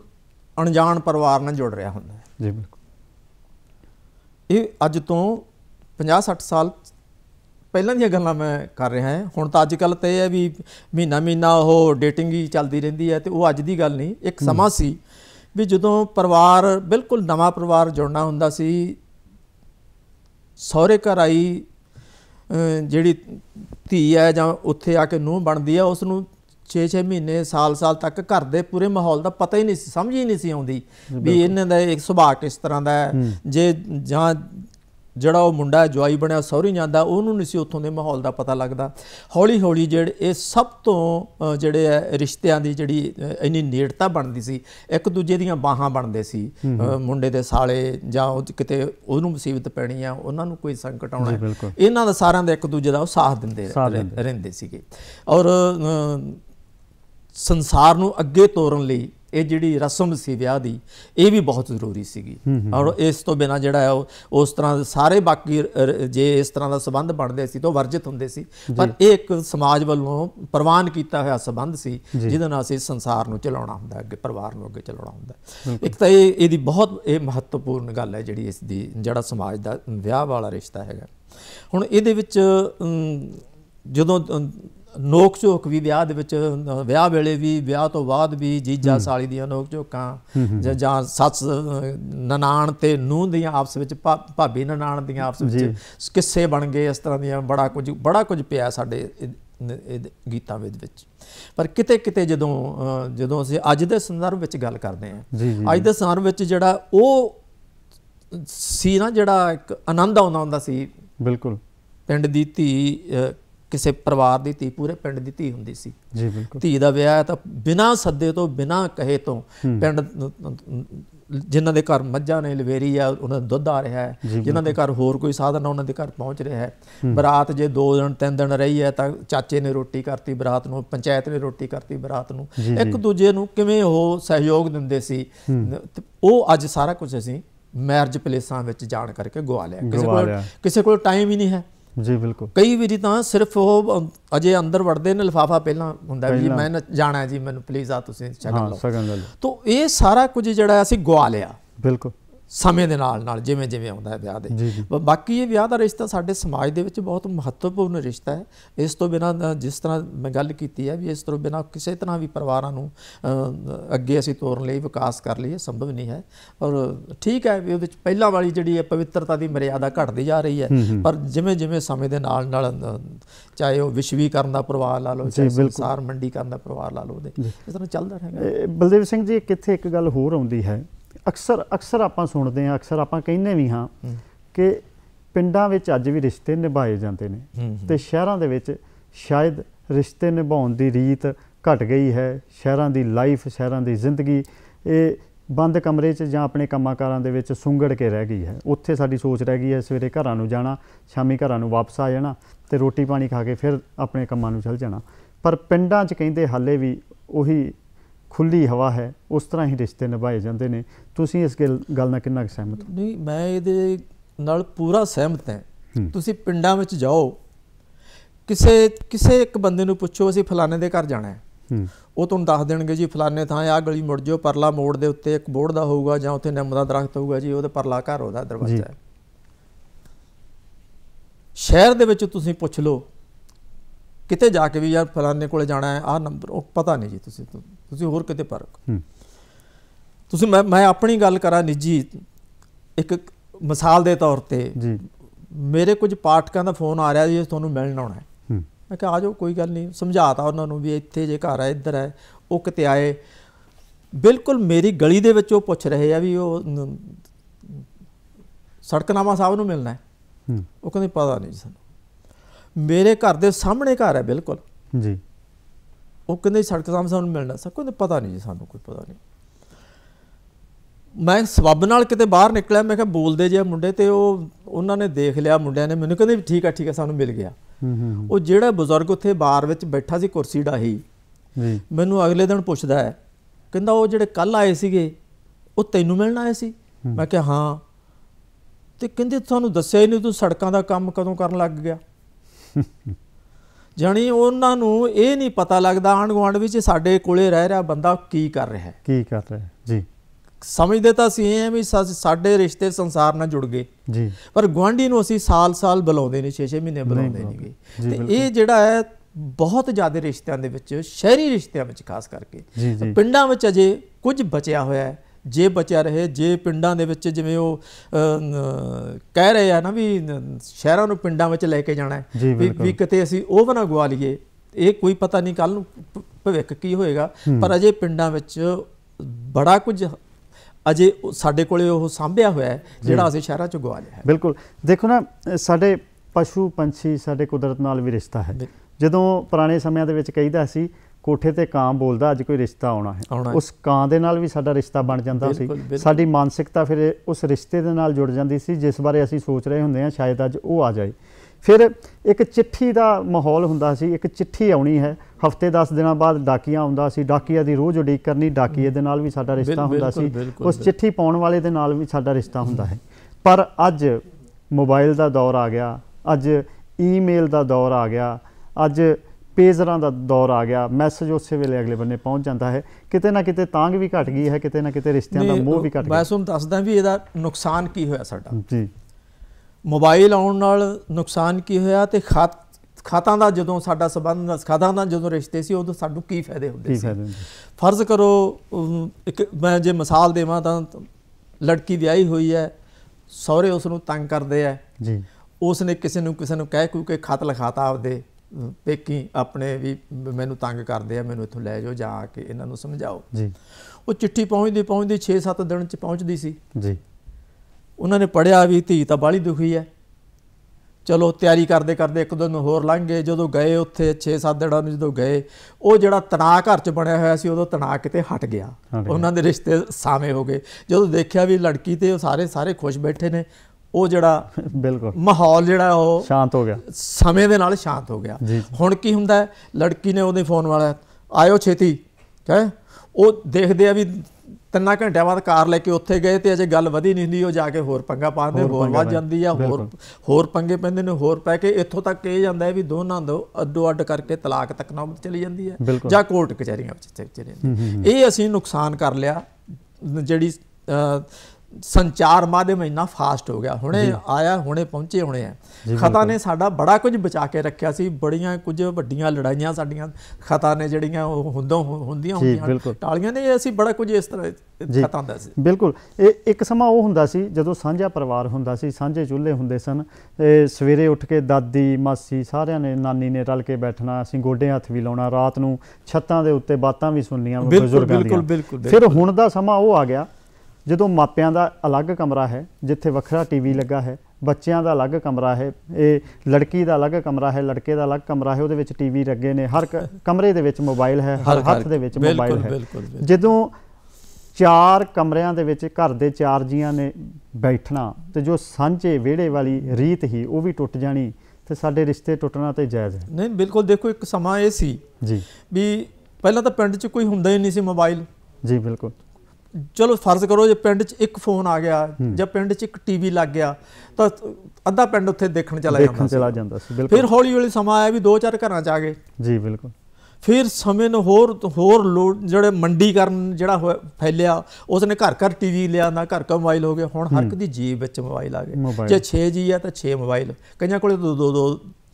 ਅਣਜਾਣ ਪਰਿਵਾਰ ਨਾਲ ਜੁੜ ਰਿਹਾ ਹੁੰਦਾ ਹੈ ਜੀ ਬਿਲਕੁਲ ਇਹ ਅੱਜ ਤੋਂ 50 60 ਸਾਲ ਪਹਿਲਾਂ ਦੀਆਂ ਗੱਲਾਂ ਮੈਂ ਕਰ ਰਿਹਾ ਹਾਂ ਹੁਣ ਤਾਂ ਅੱਜ ਕੱਲ ਤੇ ਇਹ ਹੈ ਵੀ ਮਹੀਨਾ ਮਹੀਨਾ ਉਹ ਡੇਟਿੰਗ ਹੀ ਚੱਲਦੀ ਰਹਿੰਦੀ ਹੈ ਤੇ ਉਹ ਅੱਜ ਦੀ ਗੱਲ ਨਹੀਂ ਇੱਕ ਸਮਾਂ ਸੀ ਵੀ ਜਦੋਂ ਪਰਿਵਾਰ ਬਿਲਕੁਲ ਨਵਾਂ ਪਰਿਵਾਰ ਜੁੜਨਾ ਹੁੰਦਾ ਸੀ ਸਹੁਰੇ ਘਰ ਆਈ ਜਿਹੜੀ ਧੀ ਹੈ ਜਾਂ ਉੱਥੇ ਆ ਕੇ ਨੂੰਹ ਬਣਦੀ ਹੈ ਉਸ ਨੂੰ 6-6 ਮਹੀਨੇ ਸਾਲ-ਸਾਲ ਤੱਕ ਘਰ ਦੇ ਪੂਰੇ ਮਾਹੌਲ ਦਾ ਪਤਾ ਹੀ ਨਹੀਂ ਸੀ ਸਮਝ ਹੀ ਨਹੀਂ ਸੀ ਆਉਂਦੀ ਵੀ ਇਹਨਾਂ ਦਾ ਇੱਕ ਸੁਭਾਅ ਕਿਸ ਤਰ੍ਹਾਂ ਦਾ ਹੈ ਜੇ ਜਾਂ ਜਿਹੜਾ ਉਹ ਮੁੰਡਾ ਜਵਾਈ ਬਣਿਆ ਸੌਰੀ ਜਾਂਦਾ ਉਹਨੂੰ ਨਹੀਂ ਸੀ ਉੱਥੋਂ ਦੇ ਮਾਹੌਲ ਦਾ ਪਤਾ ਲੱਗਦਾ ਹੌਲੀ ਹੌਲੀ ਜਿਹੜੇ ਇਹ ਸਭ ਤੋਂ ਜਿਹੜੇ ਹੈ ਰਿਸ਼ਤਿਆਂ ਦੀ ਜਿਹੜੀ ਇੰਨੀ ਨੇੜਤਾ ਬਣਦੀ ਸੀ ਇੱਕ ਦੂਜੇ ਦੀਆਂ ਬਾਹਾਂ ਬਣਦੇ ਸੀ ਮੁੰਡੇ ਦੇ ਸਾਲੇ ਜਾਂ ਕਿਤੇ ਉਹਨੂੰ ਮੁਸੀਬਤ ਪੈਣੀ ਆ ਉਹਨਾਂ ਨੂੰ ਕੋਈ ਸੰਕਟ ਆਉਣਾ ਇਹਨਾਂ ਦਾ ਸਾਰਿਆਂ ਦਾ ਇੱਕ ਦੂਜੇ ਦਾ ਉਹ ਸਾਥ ਦਿੰਦੇ ਰਹਿੰਦੇ ਸੀਗੇ ਔਰ ਸੰਸਾਰ ਨੂੰ ਅੱਗੇ ਤੋਰਨ ਲਈ ਇਹ ਜਿਹੜੀ ਰਸਮ ਸੀ ਵਿਆਹ ਦੀ ਇਹ ਵੀ ਬਹੁਤ ਜ਼ਰੂਰੀ ਸੀਗੀ ਔਰ ਇਸ ਤੋਂ ਬਿਨਾ ਜਿਹੜਾ ਹੈ ਉਸ ਤਰ੍ਹਾਂ ਸਾਰੇ ਬਾਕੀ ਜੇ ਇਸ ਤਰ੍ਹਾਂ ਦਾ ਸਬੰਧ ਬਣਦੇ ਸੀ ਤਾਂ ਵਰਜਿਤ ਹੁੰਦੇ ਸੀ ਪਰ ਇਹ ਇੱਕ ਸਮਾਜ ਵੱਲੋਂ ਪ੍ਰਵਾਨ ਕੀਤਾ ਹੋਇਆ ਸਬੰਧ ਸੀ ਜਿਹਦੇ ਨਾਲ ਅਸੀਂ ਸੰਸਾਰ ਨੂੰ ਚਲਾਉਣਾ ਹੁੰਦਾ ਅੱਗੇ ਪਰਿਵਾਰ ਨੂੰ ਅੱਗੇ ਚਲਾਉਣਾ ਹੁੰਦਾ ਇੱਕ ਤਾਂ ਇਹ ਇਹਦੀ ਬਹੁਤ ਇਹ ਮਹੱਤਵਪੂਰਨ ਗੱਲ ਹੈ ਜਿਹੜੀ ਇਸ ਦੀ ਜਿਹੜਾ ਸਮਾਜ ਦਾ ਵਿਆਹ ਵਾਲਾ ਰਿਸ਼ਤਾ ਹੈਗਾ ਹੁਣ ਇਹਦੇ ਵਿੱਚ ਜਦੋਂ ਨੋਕ ਝੋਕ ਵੀ ਵਿਆਹ ਦੇ ਵਿੱਚ ਵਿਆਹ ਵੇਲੇ ਵੀ ਵਿਆਹ ਤੋਂ ਬਾਅਦ ਵੀ ਜੀਜਾ ਸਾਲੀ ਦੀਆਂ ਨੋਕ ਝੋਕਾਂ ਜਾਂ ਸੱਸ ਨਨਾਣ ਤੇ ਨੂੰਹ ਦੀਆਂ ਆਪਸ ਵਿੱਚ ਭਾਬੀ ਨਨਾਣ ਦੀਆਂ ਆਪਸ ਵਿੱਚ ਕਿੱਸੇ ਬਣ ਗਏ ਇਸ ਤਰ੍ਹਾਂ ਦੀਆਂ ਬੜਾ ਕੁਝ ਬੜਾ ਕੁਝ ਪਿਆ ਸਾਡੇ ਗੀਤਾਂ ਵਿੱਚ ਵਿੱਚ ਪਰ ਕਿਤੇ ਕਿਤੇ ਜਦੋਂ ਜਦੋਂ ਅਸੀਂ ਅੱਜ ਦੇ ਸੰਦਰਭ ਵਿੱਚ ਗੱਲ ਕਰਦੇ ਹਾਂ ਅੱਜ ਦੇ ਸੰਦਰਭ ਵਿੱਚ ਜਿਹੜਾ ਉਹ ਸੀ ਨਾ ਜਿਹੜਾ ਇੱਕ ਆਨੰਦ ਆਉਂਦਾ ਹੁੰਦਾ ਸੀ ਬਿਲਕੁਲ ਪਿੰਡ ਦੀ ਧੀ ਕਿਸੇ ਪਰਿਵਾਰ ਦੀ ਧੀ ਪੂਰੇ ਪਿੰਡ ਦੀ ਧੀ ਹੁੰਦੀ ਸੀ ਜੀ ਬਿਲਕੁਲ ਧੀ ਦਾ ਵਿਆਹ ਤਾਂ ਬਿਨਾ ਸੱਦੇ ਤੋਂ ਬਿਨਾ ਕਹੇ ਤੋਂ ਪਿੰਡ ਜਿਨ੍ਹਾਂ ਦੇ ਘਰ ਮੱਝਾਂ ਨੇ ਲਵੇਰੀ ਆ ਉਹਨਾਂ ਦਾ ਦੁੱਧ ਆ ਰਿਹਾ ਹੈ ਜਿਨ੍ਹਾਂ ਦੇ ਘਰ ਹੋਰ ਕੋਈ ਸਾਧਨ ਆ ਉਹਨਾਂ ਦੇ ਘਰ ਪਹੁੰਚ ਰਿਹਾ ਹੈ ਬਰਾਤ ਜੇ 2 ਦਿਨ 3 ਦਿਨ ਰਹੀ ਹੈ ਤਾਂ ਚਾਚੇ ਨੇ ਰੋਟੀ ਕਰਤੀ ਬਰਾਤ ਨੂੰ ਪੰਚਾਇਤ ਨੇ ਰੋਟੀ ਕਰਤੀ ਬਰਾਤ ਨੂੰ ਇੱਕ ਦੂਜੇ ਨੂੰ ਕਿਵੇਂ ਉਹ ਸਹਿਯੋਗ ਦਿੰਦੇ ਸੀ ਉਹ ਅੱਜ ਸਾਰਾ ਕੁਝ ਅਸੀਂ ਮੈਰਿਜ ਪਲੇਸਾਂ ਵਿੱਚ ਜਾਣ ਕਰਕੇ ਗਵਾ ਲਿਆ ਕਿਸੇ ਕੋਲ ਕਿਸੇ ਕੋਲ ਟਾਈਮ ਹੀ ਨਹੀਂ ਹੈ ਜੀ ਬਿਲਕੁਲ ਕਈ ਵਾਰੀ ਤਾਂ ਸਿਰਫ ਉਹ ਅਜੇ ਅੰਦਰ ਵੜਦੇ ਨੇ ਲਫਾਫਾ ਪਹਿਲਾਂ ਹੁੰਦਾ ਵੀ ਮੈਂ ਜਾਣਾ ਜੀ ਮੈਨੂੰ ਪਲੀਜ਼ ਆ ਤੁਸੀਂ ਸ਼ਗਨ ਲਓ ਤਾਂ ਇਹ ਸਾਰਾ ਕੁਝ ਜਿਹੜਾ ਅਸੀਂ ਗਵਾ ਲਿਆ ਬਿਲਕੁਲ ਸਮੇਂ ਦੇ ਨਾਲ ਨਾਲ ਜਿਵੇਂ ਜਿਵੇਂ ਆਉਂਦਾ ਹੈ ਵਿਆਹ ਦੇ ਬਾਕੀ ਇਹ ਵਿਆਹ ਦਾ ਰਿਸ਼ਤਾ ਸਾਡੇ ਸਮਾਜ ਦੇ ਵਿੱਚ ਬਹੁਤ ਮਹੱਤਵਪੂਰਨ ਰਿਸ਼ਤਾ ਹੈ ਇਸ ਤੋਂ ਬਿਨਾ ਜਿਸ ਤਰ੍ਹਾਂ ਮੈਂ ਗੱਲ ਕੀਤੀ ਹੈ ਵੀ ਇਸ ਤੋਂ ਬਿਨਾ ਕਿਸੇ ਤਰ੍ਹਾਂ ਵੀ ਪਰਿਵਾਰਾਂ ਨੂੰ ਅੱਗੇ ਅਸੀਂ ਤੋਰਨ ਲਈ ਵਿਕਾਸ ਕਰ ਲਈ ਸੰਭਵ ਨਹੀਂ ਹੈ ਔਰ ਠੀਕ ਹੈ ਵੀ ਉਹਦੇ ਵਿੱਚ ਪਹਿਲਾਂ ਵਾਲੀ ਜਿਹੜੀ ਹੈ ਪਵਿੱਤਰਤਾ ਦੀ ਮਰਿਆਦਾ ਘਟਦੀ ਜਾ ਰਹੀ ਹੈ ਪਰ ਜਿਵੇਂ ਜਿਵੇਂ ਸਮੇਂ ਦੇ ਨਾਲ ਨਾਲ ਚਾਹੇ ਉਹ ਵਿਸ਼ਵੀਕਰਨ ਦਾ ਪਰਿਵਾਰ ਲਾ ਲਓ ਚਾਹੇ ਸੰਸਾਰ ਮੰਡੀਕਰਨ ਦਾ ਪਰਿਵਾਰ ਲਾ ਲਓ ਉਹਦੇ ਇਸ ਤਰ੍ਹਾਂ ਚੱਲਦਾ ਰਹੇਗਾ ਬਲਦੇਵ ਸਿੰਘ ਜੀ ਕਿੱਥੇ ਇੱਕ ਗੱਲ ਹੋਰ ਆਉਂਦੀ ਹੈ ਅਕਸਰ ਅਕਸਰ ਆਪਾਂ ਸੁਣਦੇ ਹਾਂ ਅਕਸਰ ਆਪਾਂ ਕਹਿੰਦੇ ਵੀ ਹਾਂ ਕਿ ਪਿੰਡਾਂ ਵਿੱਚ ਅੱਜ ਵੀ ਰਿਸ਼ਤੇ ਨਿਭਾਏ ਜਾਂਦੇ ਨੇ ਤੇ ਸ਼ਹਿਰਾਂ ਦੇ ਵਿੱਚ ਸ਼ਾਇਦ ਰਿਸ਼ਤੇ ਨਿਭਾਉਣ ਦੀ ਰੀਤ ਘਟ ਗਈ ਹੈ ਸ਼ਹਿਰਾਂ ਦੀ ਲਾਈਫ ਸ਼ਹਿਰਾਂ ਦੀ ਜ਼ਿੰਦਗੀ ਇਹ ਬੰਦ ਕਮਰੇ 'ਚ ਜਾਂ ਆਪਣੇ ਕੰਮਾਂਕਾਰਾਂ ਦੇ ਵਿੱਚ ਸੁੰਗੜ ਕੇ ਰਹਿ ਗਈ ਹੈ ਉੱਥੇ ਸਾਡੀ ਸੋਚ ਰਹਿ ਗਈ ਹੈ ਸਵੇਰੇ ਘਰਾਂ ਨੂੰ ਜਾਣਾ ਸ਼ਾਮੀ ਘਰਾਂ ਨੂੰ ਵਾਪਸ ਆ ਜਾਣਾ ਤੇ ਰੋਟੀ ਪਾਣੀ ਖਾ ਕੇ ਫਿਰ ਆਪਣੇ ਕੰਮਾਂ ਨੂੰ ਚਲ ਜਾਣਾ ਪਰ ਪਿੰਡਾਂ 'ਚ ਕਹਿੰਦੇ ਹਾਲੇ ਵੀ ਉਹੀ ਖੁੱਲੀ ਹਵਾ ਹੈ ਉਸ ਤਰ੍ਹਾਂ ਹੀ ਰਿਸ਼ਤੇ ਨਿਭਾਏ ਜਾਂਦੇ ਨੇ ਤੁਸੀਂ ਇਸ ਗੱਲ ਨਾਲ ਕਿੰਨਾ ਸਹਿਮਤ ਹੋ ਨਹੀਂ ਮੈਂ ਇਹਦੇ ਨਾਲ ਪੂਰਾ ਸਹਿਮਤ ਹਾਂ ਤੁਸੀਂ ਪਿੰਡਾਂ ਵਿੱਚ ਜਾਓ ਕਿਸੇ ਕਿਸੇ ਇੱਕ ਬੰਦੇ ਨੂੰ ਪੁੱਛੋ ਅਸੀਂ ਫਲਾਣੇ ਦੇ ਘਰ ਜਾਣਾ ਹੈ ਉਹ ਤੁਹਾਨੂੰ ਦੱਸ ਦੇਣਗੇ ਜੀ ਫਲਾਣੇ ਥਾਂ ਆ ਗਲੀ ਮੁੜ ਜਿਓ ਪਰਲਾ ਮੋੜ ਦੇ ਉੱਤੇ ਇੱਕ ਬੋਰਡ ਦਾ ਹੋਊਗਾ ਜਾਂ ਉੱਥੇ ਨਿੰਮ ਦਾ ਦਰਖਤ ਹੋਊਗਾ ਜੀ ਉਹਦੇ ਪਰਲਾ ਘਰ ਉਹਦਾ ਦਰਵਾਜ਼ਾ ਹੈ ਸ਼ਹਿਰ ਦੇ ਵਿੱਚ ਤੁਸੀਂ ਪੁੱਛ ਲਓ ਕਿਤੇ ਜਾ ਕੇ ਵੀ ਯਾਰ ਫਲਾਣੇ ਕੋਲੇ ਜਾਣਾ ਹੈ ਆ ਨੰਬਰ ਉਹ ਪਤਾ ਨਹੀਂ ਜੀ ਤੁਸੀਂ ਤੁਸੀਂ ਹੋਰ ਕਿਤੇ ਪਰਕ ਤੁਸੀਂ ਮੈਂ ਮੈਂ ਆਪਣੀ ਗੱਲ ਕਰਾਂ ਨਿੱਜੀ ਇੱਕ ਮਿਸਾਲ ਦੇ ਤੌਰ ਤੇ ਜੀ ਮੇਰੇ ਕੁਝ ਪਾਠਕਾਂ ਦਾ ਫੋਨ ਆ ਰਿਹਾ ਜੀ ਤੁਹਾਨੂੰ ਮਿਲਣ ਆਉਣਾ ਹੈ ਮੈਂ ਕਿਹਾ ਆਜੋ ਕੋਈ ਗੱਲ ਨਹੀਂ ਸਮਝਾਤਾ ਉਹਨਾਂ ਨੂੰ ਵੀ ਇੱਥੇ ਜੇ ਘਰ ਹੈ ਇੱਧਰ ਹੈ ਉਹ ਕਿਤੇ ਆਏ ਬਿਲਕੁਲ ਮੇਰੀ ਗਲੀ ਦੇ ਵਿੱਚ ਉਹ ਪੁੱਛ ਰਹੇ ਆ ਵੀ ਉਹ ਸੜਕਨਾਮਾ ਸਾਹਿਬ ਨੂੰ ਮਿਲਣਾ ਹੈ ਉਹ ਕਹਿੰਦੇ ਪਤਾ ਨਹੀਂ ਜੀ ਸਾਨੂੰ ਮੇਰੇ ਘਰ ਦੇ ਸਾਹਮਣੇ ਘਰ ਹੈ ਬਿਲਕੁਲ ਜੀ ਉਹ ਕਹਿੰਦੇ ਸੜਕ ਸਾਹਮਣੇ ਸਾਨੂੰ ਮਿਲਣਾ ਸਰ ਕੋਈ ਪਤਾ ਨਹੀਂ ਜੀ ਸਾਨੂੰ ਕੋਈ ਪਤਾ ਨਹੀਂ ਮੈਂ ਸਵੱਬ ਨਾਲ ਕਿਤੇ ਬਾਹਰ ਨਿਕਲਿਆ ਮੈਂ ਕਿਹਾ ਬੋਲਦੇ ਜੇ ਮੁੰਡੇ ਤੇ ਉਹ ਉਹਨਾਂ ਨੇ ਦੇਖ ਲਿਆ ਮੁੰਡਿਆਂ ਨੇ ਮੈਨੂੰ ਕਹਿੰਦੇ ਠੀਕ ਆ ਠੀਕ ਆ ਸਾਨੂੰ ਮਿਲ ਗਿਆ ਉਹ ਜਿਹੜਾ ਬਜ਼ੁਰਗ ਉੱਥੇ ਬਾਰ ਵਿੱਚ ਬੈਠਾ ਸੀ ਕੁਰਸੀ ਡਾਹੀ ਮੈਨੂੰ ਅਗਲੇ ਦਿਨ ਪੁੱਛਦਾ ਹੈ ਕਹਿੰਦਾ ਉਹ ਜਿਹੜੇ ਕੱਲ ਆਏ ਸੀਗੇ ਉਹ ਤੈਨੂੰ ਮਿਲਣ ਆਏ ਸੀ ਮੈਂ ਕਿਹਾ ਹਾਂ ਤੇ ਕਹਿੰਦੇ ਤੁਹਾਨੂੰ ਦੱਸਿਆ ਹੀ ਨਹੀਂ ਤੂੰ ਸੜਕਾਂ ਦਾ ਕੰਮ ਕਦੋਂ ਕਰਨ ਲੱਗ ਗਿਆ ਜਣੀ ਉਹਨਾਂ ਨੂੰ ਇਹ ਨਹੀਂ ਪਤਾ ਲੱਗਦਾ ਆਣ ਗਵਾਂਡ ਵਿੱਚ ਸਾਡੇ ਕੋਲੇ ਰਹਿ ਰਿਹਾ ਬੰਦਾ ਕੀ ਕਰ ਰਿਹਾ ਹੈ ਕੀ ਕਰ ਰਿਹਾ ਹੈ ਜੀ ਸਮਝਦੇ ਤਾਂ ਸੀ ਇਹ ਵੀ ਸਾਡੇ ਰਿਸ਼ਤੇ ਸੰਸਾਰ ਨਾਲ ਜੁੜ ਗਏ ਜੀ ਪਰ ਗਵਾਂਡੀ ਨੂੰ ਅਸੀਂ ਸਾਲ-ਸਾਲ ਬੁਲਾਉਂਦੇ ਨੇ 6-6 ਮਹੀਨੇ ਬੁਲਾਉਂਦੇ ਨਹੀਂਗੇ ਤੇ ਇਹ ਜਿਹੜਾ ਹੈ ਬਹੁਤ ਜ਼ਿਆਦਾ ਰਿਸ਼ਤਿਆਂ ਦੇ ਵਿੱਚ ਸ਼ਹਿਰੀ ਰਿਸ਼ਤਿਆਂ ਵਿੱਚ ਖਾਸ ਕਰਕੇ ਪਿੰਡਾਂ ਵਿੱਚ ਅਜੇ ਕੁਝ ਬਚਿਆ ਹੋਇਆ ਹੈ ਜੇ ਬਚਿਆ ਰਹੇ ਜੇ ਪਿੰਡਾਂ ਦੇ ਵਿੱਚ ਜਿਵੇਂ ਉਹ ਕਹਿ ਰਹੇ ਆ ਨਾ ਵੀ ਸ਼ਹਿਰਾਂ ਨੂੰ ਪਿੰਡਾਂ ਵਿੱਚ ਲੈ ਕੇ ਜਾਣਾ ਵੀ ਕਿਤੇ ਅਸੀਂ ਉਹ ਬਣਾ ਗਵਾ ਲਈਏ ਇਹ ਕੋਈ ਪਤਾ ਨਹੀਂ ਕੱਲ ਨੂੰ ਭਵਿੱਖ ਕੀ ਹੋਏਗਾ ਪਰ ਅਜੇ ਪਿੰਡਾਂ ਵਿੱਚ ਬੜਾ ਕੁਝ ਅਜੇ ਸਾਡੇ ਕੋਲੇ ਉਹ ਸਾਂਭਿਆ ਹੋਇਆ ਹੈ ਜਿਹੜਾ ਅਸੀਂ ਸ਼ਹਿਰਾਂ 'ਚ ਗਵਾ ਲਿਆ ਹੈ ਬਿਲਕੁਲ ਦੇਖੋ ਨਾ ਸਾਡੇ ਪਸ਼ੂ ਪੰਛੀ ਸਾਡੇ ਕੁਦਰਤ ਨਾਲ ਵੀ ਰਿਸ਼ਤਾ ਹੈ ਜਦੋਂ ਪੁਰਾਣੇ ਸਮਿਆਂ ਦੇ ਵਿੱਚ ਕਹੀਦਾ ਸੀ ਕੋਠੇ ਤੇ ਕਾਂ ਬੋਲਦਾ ਅੱਜ ਕੋਈ ਰਿਸ਼ਤਾ ਆਉਣਾ ਹੈ ਉਸ ਕਾਂ ਦੇ ਨਾਲ ਵੀ ਸਾਡਾ ਰਿਸ਼ਤਾ ਬਣ ਜਾਂਦਾ ਸੀ ਸਾਡੀ ਮਾਨਸਿਕਤਾ ਫਿਰ ਉਸ ਰਿਸ਼ਤੇ ਦੇ ਨਾਲ ਜੁੜ ਜਾਂਦੀ ਸੀ ਜਿਸ ਬਾਰੇ ਅਸੀਂ ਸੋਚ ਰਹੇ ਹੁੰਦੇ ਹਾਂ ਸ਼ਾਇਦ ਅੱਜ ਉਹ ਆ ਜਾਏ ਫਿਰ ਇੱਕ ਚਿੱਠੀ ਦਾ ਮਾਹੌਲ ਹੁੰਦਾ ਸੀ ਇੱਕ ਚਿੱਠੀ ਆਉਣੀ ਹੈ ਹਫਤੇ 10 ਦਿਨਾਂ ਬਾਅਦ ਡਾਕੀਆ ਆਉਂਦਾ ਸੀ ਡਾਕੀਆ ਦੀ ਰੋਜ਼ ਉਡੀਕ ਕਰਨੀ ਡਾਕੀਏ ਦੇ ਨਾਲ ਵੀ ਸਾਡਾ ਰਿਸ਼ਤਾ ਹੁੰਦਾ ਸੀ ਉਸ ਚਿੱਠੀ ਪਾਉਣ ਵਾਲੇ ਦੇ ਨਾਲ ਵੀ ਸਾਡਾ ਰਿਸ਼ਤਾ ਹੁੰਦਾ ਹੈ ਪਰ ਅੱਜ ਮੋਬਾਈਲ ਦਾ ਦੌਰ ਆ ਗਿਆ ਅੱਜ ਈਮੇਲ ਦਾ ਦੌਰ ਆ ਗਿਆ ਅੱਜ ਪੇਜ਼ਰਾਂ ਦਾ ਦੌਰ ਆ ਗਿਆ ਮੈਸੇਜ ਉਸੇ ਵੇਲੇ ਅਗਲੇ ਬੰਨੇ ਪਹੁੰਚ ਜਾਂਦਾ ਹੈ ਕਿਤੇ ਨਾ ਕਿਤੇ ਤਾਂਗ ਵੀ ਘਟ ਗਈ ਹੈ ਕਿਤੇ ਨਾ ਕਿਤੇ ਰਿਸ਼ਤਿਆਂ ਦਾ ਮੋਹ ਵੀ ਘਟ ਗਿਆ ਮੈਂ ਤੁਹਾਨੂੰ ਦੱਸਦਾ ਵੀ ਇਹਦਾ ਨੁਕਸਾਨ ਕੀ ਹੋਇਆ ਸਾਡਾ ਜੀ ਮੋਬਾਈਲ ਆਉਣ ਨਾਲ ਨੁਕਸਾਨ ਕੀ ਹੋਇਆ ਤੇ ਖਾਤਾਂ ਦਾ ਜਦੋਂ ਸਾਡਾ ਸਬੰਧ ਖਾਤਾਂ ਦਾ ਜਦੋਂ ਰਿਸ਼ਤੇ ਸੀ ਉਦੋਂ ਸਾਨੂੰ ਕੀ ਫਾਇਦੇ ਹੁੰਦੇ ਸੀ ਫਰਜ਼ ਕਰੋ ਇੱਕ ਮੈਂ ਜੇ ਮਿਸਾਲ ਦੇਵਾਂ ਤਾਂ ਲੜਕੀ ਵਿਆਹੀ ਹੋਈ ਹੈ ਸਹੁਰੇ ਉਸ ਨੂੰ ਤੰਗ ਕਰਦੇ ਆ ਜੀ ਉਸ ਨੇ ਕਿਸੇ ਨੂੰ ਕਿਸੇ ਨੂੰ ਕਹਿ ਕੋਈ ਖਤ ਲਿਖਾਤਾ ਆਪਦੇ ਪੇਕੀ ਆਪਣੇ ਵੀ ਮੈਨੂੰ ਤੰਗ ਕਰਦੇ ਆ ਮੈਨੂੰ ਇੱਥੋਂ ਲੈ ਜਾਓ ਜਾ ਕੇ ਇਹਨਾਂ ਨੂੰ ਸਮਝਾਓ ਜੀ ਉਹ ਚਿੱਠੀ ਪਹੁੰਚਦੀ ਪਹੁੰਚਦੀ 6-7 ਦਿਨ ਚ ਪਹੁੰਚਦੀ ਸੀ ਜੀ ਉਹਨਾਂ ਨੇ ਪੜਿਆ ਵੀ ਧੀ ਤਾਂ ਬਾਲੀ ਦੁਖੀ ਹੈ ਚਲੋ ਤਿਆਰੀ ਕਰਦੇ ਕਰਦੇ ਇੱਕ ਦਿਨ ਹੋਰ ਲੰਘ ਗਏ ਜਦੋਂ ਗਏ ਉੱਥੇ 6-7 ਦਿਨਾਂ ਨੂੰ ਜਦੋਂ ਗਏ ਉਹ ਜਿਹੜਾ ਤਣਾਅ ਘਰ 'ਚ ਬਣਿਆ ਹੋਇਆ ਸੀ ਉਦੋਂ ਤਣਾਅ ਕਿਤੇ ਹਟ ਗਿਆ ਉਹਨਾਂ ਦੇ ਰਿਸ਼ਤੇ ਸਾਵੇਂ ਹੋ ਗਏ ਜਦੋਂ ਦੇਖਿਆ ਵੀ ਲੜਕੀ ਤੇ ਉਹ ਸਾਰੇ ਸਾਰੇ ਖੁਸ਼ ਬੈਠੇ ਨੇ ਉਹ ਜਿਹੜਾ ਬਿਲਕੁਲ ਮਾਹੌਲ ਜਿਹੜਾ ਉਹ ਸ਼ਾਂਤ ਹੋ ਗਿਆ ਸਮੇਂ ਦੇ ਨਾਲ ਸ਼ਾਂਤ ਹੋ ਗਿਆ ਹੁਣ ਕੀ ਹੁੰਦਾ ਲੜਕੀ ਨੇ ਉਹਦੇ ਫੋਨ ਵਾਲਾ ਆਇਓ ਛੇਤੀ ਕਹੇ ਉਹ ਦੇਖਦੇ ਆ ਵੀ ਤਿੰਨਾਂ ਘੰਟਿਆਂ ਬਾਅਦ ਕਾਰ ਲੈ ਕੇ ਉੱਥੇ ਗਏ ਤੇ ਅਜੇ ਗੱਲ ਵਧੀ ਨਹੀਂ ਹੁੰਦੀ ਉਹ ਜਾ ਕੇ ਹੋਰ ਪੰਗਾ ਪਾਉਂਦੇ ਹੋਰ ਵੱਜ ਜਾਂਦੀ ਆ ਹੋਰ ਹੋਰ ਪੰਗੇ ਪੈਂਦੇ ਨੇ ਹੋਰ ਪੈ ਕੇ ਇੱਥੋਂ ਤੱਕ ਇਹ ਜਾਂਦਾ ਵੀ ਦੋਨਾਂ ਦੋ ਅੱਡੋ ਅੱਡ ਕਰਕੇ ਤਲਾਕ ਤੱਕ ਨੌਬਤ ਚਲੀ ਜਾਂਦੀ ਹੈ ਜਾਂ ਕੋਰਟ ਕਚਹਿਰੀਆਂ ਵਿੱਚ ਚਲੀ ਜਾਂਦੀ ਇਹ ਅਸੀਂ ਨੁਕਸਾਨ ਕਰ ਲਿਆ ਜਿਹੜੀ ਸੰਚਾਰ ਮਾਧਿਅਮ ਇੰਨਾ ਫਾਸਟ ਹੋ ਗਿਆ ਹੁਣੇ ਆਇਆ ਹੁਣੇ ਪਹੁੰਚੇ ਹੁਣੇ ਆ ਖਤਾ ਨੇ ਸਾਡਾ ਬੜਾ ਕੁਝ ਬਚਾ ਕੇ ਰੱਖਿਆ ਸੀ ਬੜੀਆਂ ਕੁਝ ਵੱਡੀਆਂ ਲੜਾਈਆਂ ਸਾਡੀਆਂ ਖਤਾ ਨੇ ਜਿਹੜੀਆਂ ਉਹ ਹੁੰਦੋਂ ਹੁੰਦੀਆਂ ਹੁੰਦੀਆਂ ਟਾਲੀਆਂ ਨੇ ਅਸੀਂ ਬੜਾ ਕੁਝ ਇਸ ਤਰ੍ਹਾਂ ਖਤਾ ਦਾ ਸੀ ਬਿਲਕੁਲ ਇਹ ਇੱਕ ਸਮਾਂ ਉਹ ਹੁੰਦਾ ਸੀ ਜਦੋਂ ਸਾਂਝਾ ਪਰਿਵਾਰ ਹੁੰਦਾ ਸੀ ਸਾਂਝੇ ਚੁੱਲ੍ਹੇ ਹੁੰਦੇ ਸਨ ਸਵੇਰੇ ਉੱਠ ਕੇ ਦਾਦੀ ਮਾਸੀ ਸਾਰਿਆਂ ਨੇ ਨਾਨੀ ਨੇ ਰਲ ਕੇ ਬੈਠਣਾ ਅਸੀਂ ਗੋਡੇ ਹੱਥ ਵੀ ਲਾਉਣਾ ਰਾਤ ਨੂੰ ਛੱਤਾਂ ਦੇ ਉੱਤੇ ਬਾਤਾਂ ਵੀ ਸੁਣਨੀਆਂ ਬਜ਼ੁਰਗਾਂ ਦੀਆਂ ਫਿਰ ਹੁਣ ਦਾ ਸਮਾਂ ਉਹ ਆ ਗਿਆ ਜਦੋਂ ਮਾਪਿਆਂ ਦਾ ਅਲੱਗ ਕਮਰਾ ਹੈ ਜਿੱਥੇ ਵੱਖਰਾ ਟੀਵੀ ਲੱਗਾ ਹੈ ਬੱਚਿਆਂ ਦਾ ਅਲੱਗ ਕਮਰਾ ਹੈ ਇਹ ਲੜਕੀ ਦਾ ਅਲੱਗ ਕਮਰਾ ਹੈ ਲੜਕੇ ਦਾ ਅਲੱਗ ਕਮਰਾ ਹੈ ਉਹਦੇ ਵਿੱਚ ਟੀਵੀ ਲੱਗੇ ਨੇ ਹਰ ਕਮਰੇ ਦੇ ਵਿੱਚ ਮੋਬਾਈਲ ਹੈ ਹਰ ਹੱਥ ਦੇ ਵਿੱਚ ਮੋਬਾਈਲ ਹੈ ਜਦੋਂ ਚਾਰ ਕਮਰਿਆਂ ਦੇ ਵਿੱਚ ਘਰ ਦੇ ਚਾਰ ਜੀਆਂ ਨੇ ਬੈਠਣਾ ਤੇ ਜੋ ਸਾਂਝੇ ਵਿਹੜੇ ਵਾਲੀ ਰੀਤ ਹੀ ਉਹ ਵੀ ਟੁੱਟ ਜਾਣੀ ਤੇ ਸਾਡੇ ਰਿਸ਼ਤੇ ਟੁੱਟਣਾ ਤੇ ਜਾਇਜ਼ ਹੈ ਨਹੀਂ ਬਿਲਕੁਲ ਦੇਖੋ ਇੱਕ ਸਮਾਂ ਇਹ ਸੀ ਜੀ ਵੀ ਪਹਿਲਾਂ ਤਾਂ ਪਿੰਡ 'ਚ ਕੋਈ ਹੁੰਦਾ ਹੀ ਨਹੀਂ ਸੀ ਮੋਬਾਈਲ ਜੀ ਬਿਲਕੁਲ ਚਲੋ ਫਰਜ਼ ਕਰੋ ਜੇ ਪਿੰਡ 'ਚ ਇੱਕ ਫੋਨ ਆ ਗਿਆ ਜਾਂ ਪਿੰਡ 'ਚ ਇੱਕ ਟੀਵੀ ਲੱਗ ਗਿਆ ਤਾਂ ਅੱਧਾ ਪਿੰਡ ਉੱਥੇ ਦੇਖਣ ਚਲਾ ਜਾਂਦਾ ਸੀ ਚਲਾ ਜਾਂਦਾ ਸੀ ਬਿਲਕੁਲ ਫਿਰ ਹੌਲੀ ਹੌਲੀ ਸਮਾਂ ਆਇਆ ਵੀ ਦੋ ਚਾਰ ਘਰਾਂ 'ਚ ਆ ਗਏ ਜੀ ਬਿਲਕੁਲ ਫਿਰ ਸਮੇਂ ਨੂੰ ਹੋਰ ਹੋਰ ਲੋਡ ਜਿਹੜੇ ਕਰਨ ਜਿਹੜਾ ਫੈਲਿਆ ਉਸਨੇ ਘਰ ਘਰ ਟੀਵੀ ਲਿਆਂਦਾ ਘਰ ਘਰ ਮੋਬਾਈਲ ਹੋ ਗਏ ਹੁਣ ਹਰ ਇੱਕ ਦੀ ਜੀਬ ਵਿੱਚ ਮੋਬਾਈਲ ਆ ਗਏ ਜੇ 6G ਆ ਤਾਂ 6 ਮੋਬਾਈਲ ਕਈਆਂ ਕੋਲੇ ਦੋ ਦੋ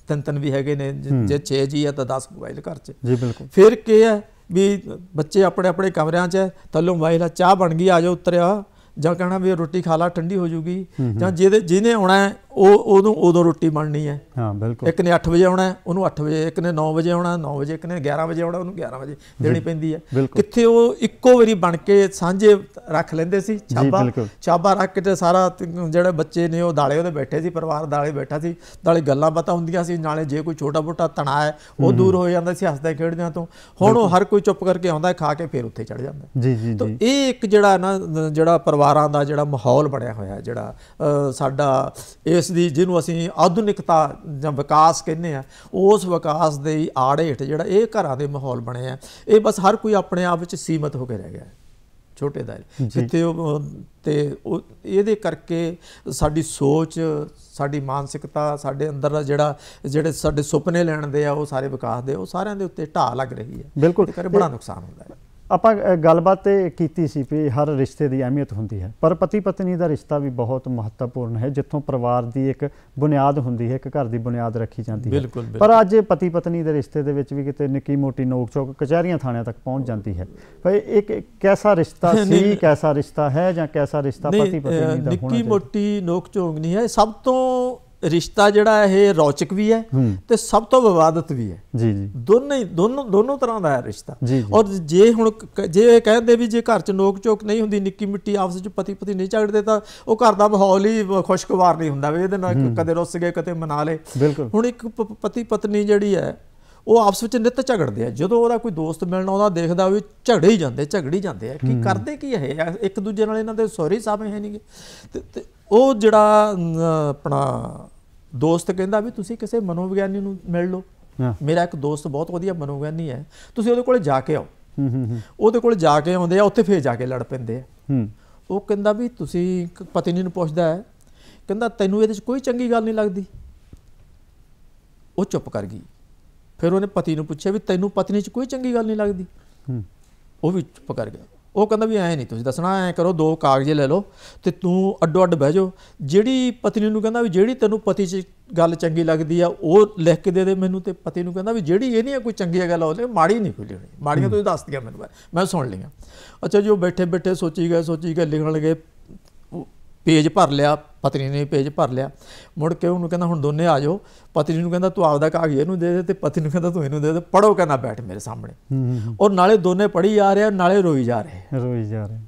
ਤਿੰਨ ਤਿੰਨ ਵੀ ਹੈਗੇ ਨੇ ਜੇ 6G ਆ ਤਾਂ 10 ਮੋਬਾਈਲ ਘਰ 'ਚ ਜੀ ਬਿਲਕੁਲ ਫਿਰ ਕੀ ਹੈ ਵੀ ਬੱਚੇ ਆਪਣੇ ਆਪਣੇ ਕਮਰਿਆਂ 'ਚ ਥੱਲੋਂ ਵਾਇਲਾ ਚਾਹ ਬਣ ਗਈ ਆ ਜਾਓ ਉਤਰਿਆ ਜਾਂ ਕਹਣਾ ਵੀ ਰੋਟੀ ਖਾ ਲਾ ਠੰਡੀ ਹੋ ਜੂਗੀ ਜਾਂ ਜਿਹਦੇ ਜਿਹਨੇ ਆਉਣਾ ਉਹ ਉਦੋਂ ਉਦੋਂ ਰੋਟੀ ਬਣਨੀ ਹੈ ਹਾਂ ਬਿਲਕੁਲ ਇੱਕ ਨੇ 8 ਵਜੇ ਆਉਣਾ ਉਹਨੂੰ 8 ਵਜੇ ਇੱਕ ਨੇ 9 ਵਜੇ ਆਉਣਾ 9 ਵਜੇ ਇੱਕ ਨੇ 11 ਵਜੇ ਆਉਣਾ ਉਹਨੂੰ 11 ਵਜੇ ਦੇਣੀ ਪੈਂਦੀ ਹੈ ਕਿੱਥੇ ਉਹ ਇੱਕੋ ਵਾਰੀ ਬਣ ਕੇ ਸਾਂਝੇ ਰੱਖ ਲੈਂਦੇ ਸੀ ਚਾਬਾ ਚਾਬਾ ਰੱਖ ਕੇ ਤੇ ਸਾਰਾ ਜਿਹੜੇ ਬੱਚੇ ਨੇ ਉਹ ਦਾਲੇ ਉਹਦੇ ਬੈਠੇ ਸੀ ਪਰਿਵਾਰ ਦਾਲੇ ਬੈਠਾ ਸੀ ਦਾਲੇ ਗੱਲਾਂ ਬਾਤਾਂ ਹੁੰਦੀਆਂ ਸੀ ਨਾਲੇ ਜੇ ਕੋਈ ਛੋਟਾ ਬੋਟਾ ਤਣਾ ਹੈ ਉਹ ਦੂਰ ਹੋ ਜਾਂਦਾ ਸੀ ਹੱਸਦੇ ਖੇਡਦਿਆਂ ਤੋਂ ਹੁਣ ਉਹ ਹਰ ਕੋਈ ਚੁੱਪ ਕਰਕੇ ਆਉਂਦਾ ਖਾ ਕੇ ਫੇਰ ਉੱਥੇ ਚੜ ਜਾਂਦਾ ਜੀ ਜੀ ਤਾਂ ਇਹ ਇੱਕ ਜਿਹੜਾ ਨਾ ਜਿਹੜਾ ਪਰਿਵਾਰਾਂ ਦਾ ਜਿਹੜਾ ਮਾਹੌਲ ਬਣਿਆ ਹੋਇਆ ਜਿਹੜਾ ਸਾਡਾ ਇਹ ਜਿਸ ਦੀ ਜਿਹਨੂੰ ਅਸੀਂ ਆਧੁਨਿਕਤਾ ਜਾਂ ਵਿਕਾਸ ਕਹਿੰਦੇ ਆ ਉਸ ਵਿਕਾਸ ਦੇ ਆੜੇ ਹੇਠ ਜਿਹੜਾ ਇਹ ਘਰਾਂ ਦੇ ਮਾਹੌਲ ਬਣੇ ਆ ਇਹ ਬਸ ਹਰ ਕੋਈ ਆਪਣੇ ਆਪ ਵਿੱਚ ਸੀਮਤ ਹੋ ਕੇ ਰਹਿ ਗਿਆ ਛੋਟੇ ਦਾਇਰੇ ਜਿੱਤੇ ਉਹ ਤੇ ਉਹ ਇਹਦੇ ਕਰਕੇ ਸਾਡੀ ਸੋਚ ਸਾਡੀ ਮਾਨਸਿਕਤਾ ਸਾਡੇ ਅੰਦਰ ਦਾ ਜਿਹੜਾ ਜਿਹੜੇ ਸਾਡੇ ਸੁਪਨੇ ਲੈਣ ਦੇ ਆ ਉਹ ਸਾਰੇ ਵਿਕਾਸ ਦੇ ਉਹ ਸਾਰਿਆਂ ਦੇ ਉੱਤੇ ਢਾਹ ਲੱਗ ਰਹੀ ਹੈ ਬਿਲਕੁਲ ਬੜਾ ਨੁਕਸਾਨ ਹੁੰਦਾ ਹੈ ਆਪਾਂ ਗੱਲਬਾਤ ਤੇ ਕੀਤੀ ਸੀ ਕਿ ਹਰ ਰਿਸ਼ਤੇ ਦੀ ਅਹਿਮੀਅਤ ਹੁੰਦੀ ਹੈ ਪਰ ਪਤੀ ਪਤਨੀ ਦਾ ਰਿਸ਼ਤਾ ਵੀ ਬਹੁਤ ਮਹੱਤਵਪੂਰਨ ਹੈ ਜਿੱਥੋਂ ਪਰਿਵਾਰ ਦੀ ਇੱਕ ਬੁਨਿਆਦ ਹੁੰਦੀ ਹੈ ਇੱਕ ਘਰ ਦੀ ਬੁਨਿਆਦ ਰੱਖੀ ਜਾਂਦੀ ਹੈ ਪਰ ਅੱਜ ਪਤੀ ਪਤਨੀ ਦੇ ਰਿਸ਼ਤੇ ਦੇ ਵਿੱਚ ਵੀ ਕਿਤੇ ਨਿੱਕੀ ਮੋਟੀ ਨੋਕ ਚੋਕ ਕਚਹਿਰੀਆਂ ਥਾਣਿਆਂ ਤੱਕ ਪਹੁੰਚ ਜਾਂਦੀ ਹੈ ਭਈ ਇੱਕ ਕੈਸਾ ਰਿਸ਼ਤਾ ਸੀ ਕੈਸਾ ਰਿਸ਼ਤਾ ਹੈ ਜਾਂ ਕੈਸਾ ਰਿਸ਼ਤਾ ਪਤੀ ਪਤਨੀ ਦਾ ਹੋਣਾ ਨਿੱਕੀ ਮੋਟੀ ਨੋਕ ਚੋਕ ਨਹੀਂ ਹੈ ਸਭ ਤੋਂ ਰਿਸ਼ਤਾ ਜਿਹੜਾ ਇਹ ਰੌਚਕ ਵੀ ਹੈ ਤੇ ਸਭ ਤੋਂ ਵਿਵਾਦਤ ਵੀ ਹੈ ਜੀ ਜੀ ਦੋਨੇ ਹੀ ਦੋਨੋਂ ਦੋਨੋਂ ਤਰ੍ਹਾਂ ਦਾ ਹੈ ਰਿਸ਼ਤਾ ਔਰ ਜੇ ਹੁਣ ਜੇ ਇਹ ਕਹਿੰਦੇ ਵੀ ਜੇ ਘਰ 'ਚ ਨੋਕ ਚੋਕ ਨਹੀਂ ਹੁੰਦੀ ਨਿੱਕੀ ਮਿੱਟੀ ਆਪਸ 'ਚ ਪਤੀ ਪਤੀ ਨਹੀਂ ਝਗੜਦੇ ਤਾਂ ਉਹ ਘਰ ਦਾ ਮਾਹੌਲ ਹੀ ਖੁਸ਼ਗਵਾਰ ਨਹੀਂ ਹੁੰਦਾ ਵੀ ਇਹਦੇ ਨਾਲ ਕਦੇ ਰੁੱਸ ਗਏ ਕਦੇ ਮਨਾ ਲੇ ਹੁਣ ਇੱਕ ਪਤੀ ਪਤਨੀ ਜਿਹੜੀ ਹੈ ਉਹ ਆਪਸ ਵਿੱਚ ਨਿਤ ਝਗੜਦੇ ਆ ਜਦੋਂ ਉਹਦਾ ਕੋਈ ਦੋਸਤ ਮਿਲਣ ਆਉਂਦਾ ਦੇਖਦਾ ਵੀ ਝੜੇ ਹੀ ਜਾਂਦੇ ਝਗੜੀ ਜਾਂਦੇ ਆ ਕੀ ਕਰਦੇ ਕੀ ਇਹ ਇੱਕ ਦੂਜੇ ਨਾਲ ਇਹਨਾਂ ਦੇ ਸੌਰੀ ਸਾਹਮਣੇ ਹੈ ਨਹੀਂਗੇ ਤੇ ਉਹ ਜਿਹੜਾ ਆਪਣਾ ਦੋਸਤ ਕਹਿੰਦਾ ਵੀ ਤੁਸੀਂ ਕਿਸੇ ਮਨੋਵਿਗਿਆਨੀ ਨੂੰ ਮਿਲ ਲਓ ਮੇਰਾ ਇੱਕ ਦੋਸਤ ਬਹੁਤ ਵਧੀਆ ਮਨੋਵਿਗਿਆਨੀ ਹੈ ਤੁਸੀਂ ਉਹਦੇ ਕੋਲ ਜਾ ਕੇ ਆਓ ਉਹਦੇ ਕੋਲ ਜਾ ਕੇ ਆਉਂਦੇ ਆ ਉੱਥੇ ਫੇਰ ਜਾ ਕੇ ਲੜ ਪੈਂਦੇ ਆ ਉਹ ਕਹਿੰਦਾ ਵੀ ਤੁਸੀਂ ਪਤਨੀ ਨੂੰ ਪੁੱਛਦਾ ਹੈ ਕਹਿੰਦਾ ਤੈਨੂੰ ਇਹਦੇ ਵਿੱਚ ਕੋਈ ਚੰਗੀ ਗੱਲ ਨਹੀਂ ਲੱਗਦੀ ਉਹ ਚੁੱਪ ਕਰ ਗਈ ਫਿਰ ਉਹਨੇ ਪਤੀ ਨੂੰ ਪੁੱਛਿਆ ਵੀ ਤੈਨੂੰ ਪਤਨੀ 'ਚ ਕੋਈ ਚੰਗੀ ਗੱਲ ਨਹੀਂ ਲੱਗਦੀ ਉਹ ਵੀ ਚੁੱਪ ਕਰ ਗਿਆ ਉਹ ਕਹਿੰਦਾ ਵੀ ਐ ਨਹੀਂ ਤੁਸੀਂ ਦੱਸਣਾ ਐ ਕਰੋ ਦੋ ਕਾਗਜ਼ ਲੈ ਲਓ ਤੇ ਤੂੰ ਅੱਡੋ ਅੱਡ ਬਹਿ ਜਾਓ ਜਿਹੜੀ ਪਤਨੀ ਨੂੰ ਕਹਿੰਦਾ ਵੀ ਜਿਹੜੀ ਤੈਨੂੰ ਪਤੀ 'ਚ ਗੱਲ ਚੰਗੀ ਲੱਗਦੀ ਆ ਉਹ ਲਿਖ ਕੇ ਦੇ ਦੇ ਮੈਨੂੰ ਤੇ ਪਤੀ ਨੂੰ ਕਹਿੰਦਾ ਵੀ ਜਿਹੜੀ ਇਹ ਨਹੀਂ ਕੋਈ ਚੰਗੀ ਗੱਲ ਉਹਦੇ ਮਾੜੀ ਨਹੀਂ ਕੋਈ ਲੈਣੀ ਮਾੜੀਆਂ ਤੁਸੀਂ ਦੱਸਦੀਆਂ ਮੈਨੂੰ ਮੈਂ ਸੁਣ ਲਈਆਂ ਅੱਛਾ ਜੀ ਉਹ ਬੈਠੇ ਬੈਠੇ ਸੋਚੀ ਗਏ ਸੋਚੀ ਗਏ ਲਿਖਣ ਲਗੇ ਪੇਜ ਭਰ ਲਿਆ ਪਤਨੀ ਨੇ ਪੇਜ ਭਰ ਲਿਆ ਮੁੜ ਕੇ ਉਹਨੂੰ ਕਹਿੰਦਾ ਹੁਣ ਦੋਨੇ ਆ ਜਾਓ ਪਤਨੀ ਨੂੰ ਕਹਿੰਦਾ ਤੂੰ ਆਪਦਾ ਕਾਗਜ਼ ਇਹਨੂੰ ਦੇ ਦੇ ਤੇ ਪਤਨੀ ਨੂੰ ਕਹਿੰਦਾ ਤੂੰ ਇਹਨੂੰ ਦੇ ਦੇ ਪੜੋ ਕਹਿੰਦਾ ਬੈਠ ਮੇਰੇ ਸਾਹਮਣੇ ਔਰ ਨਾਲੇ ਦੋਨੇ ਪੜੀ ਜਾ ਰਹੇ ਨਾਲੇ ਰੋਈ ਜਾ ਰਹੇ ਰੋਈ ਜਾ ਰਹੇ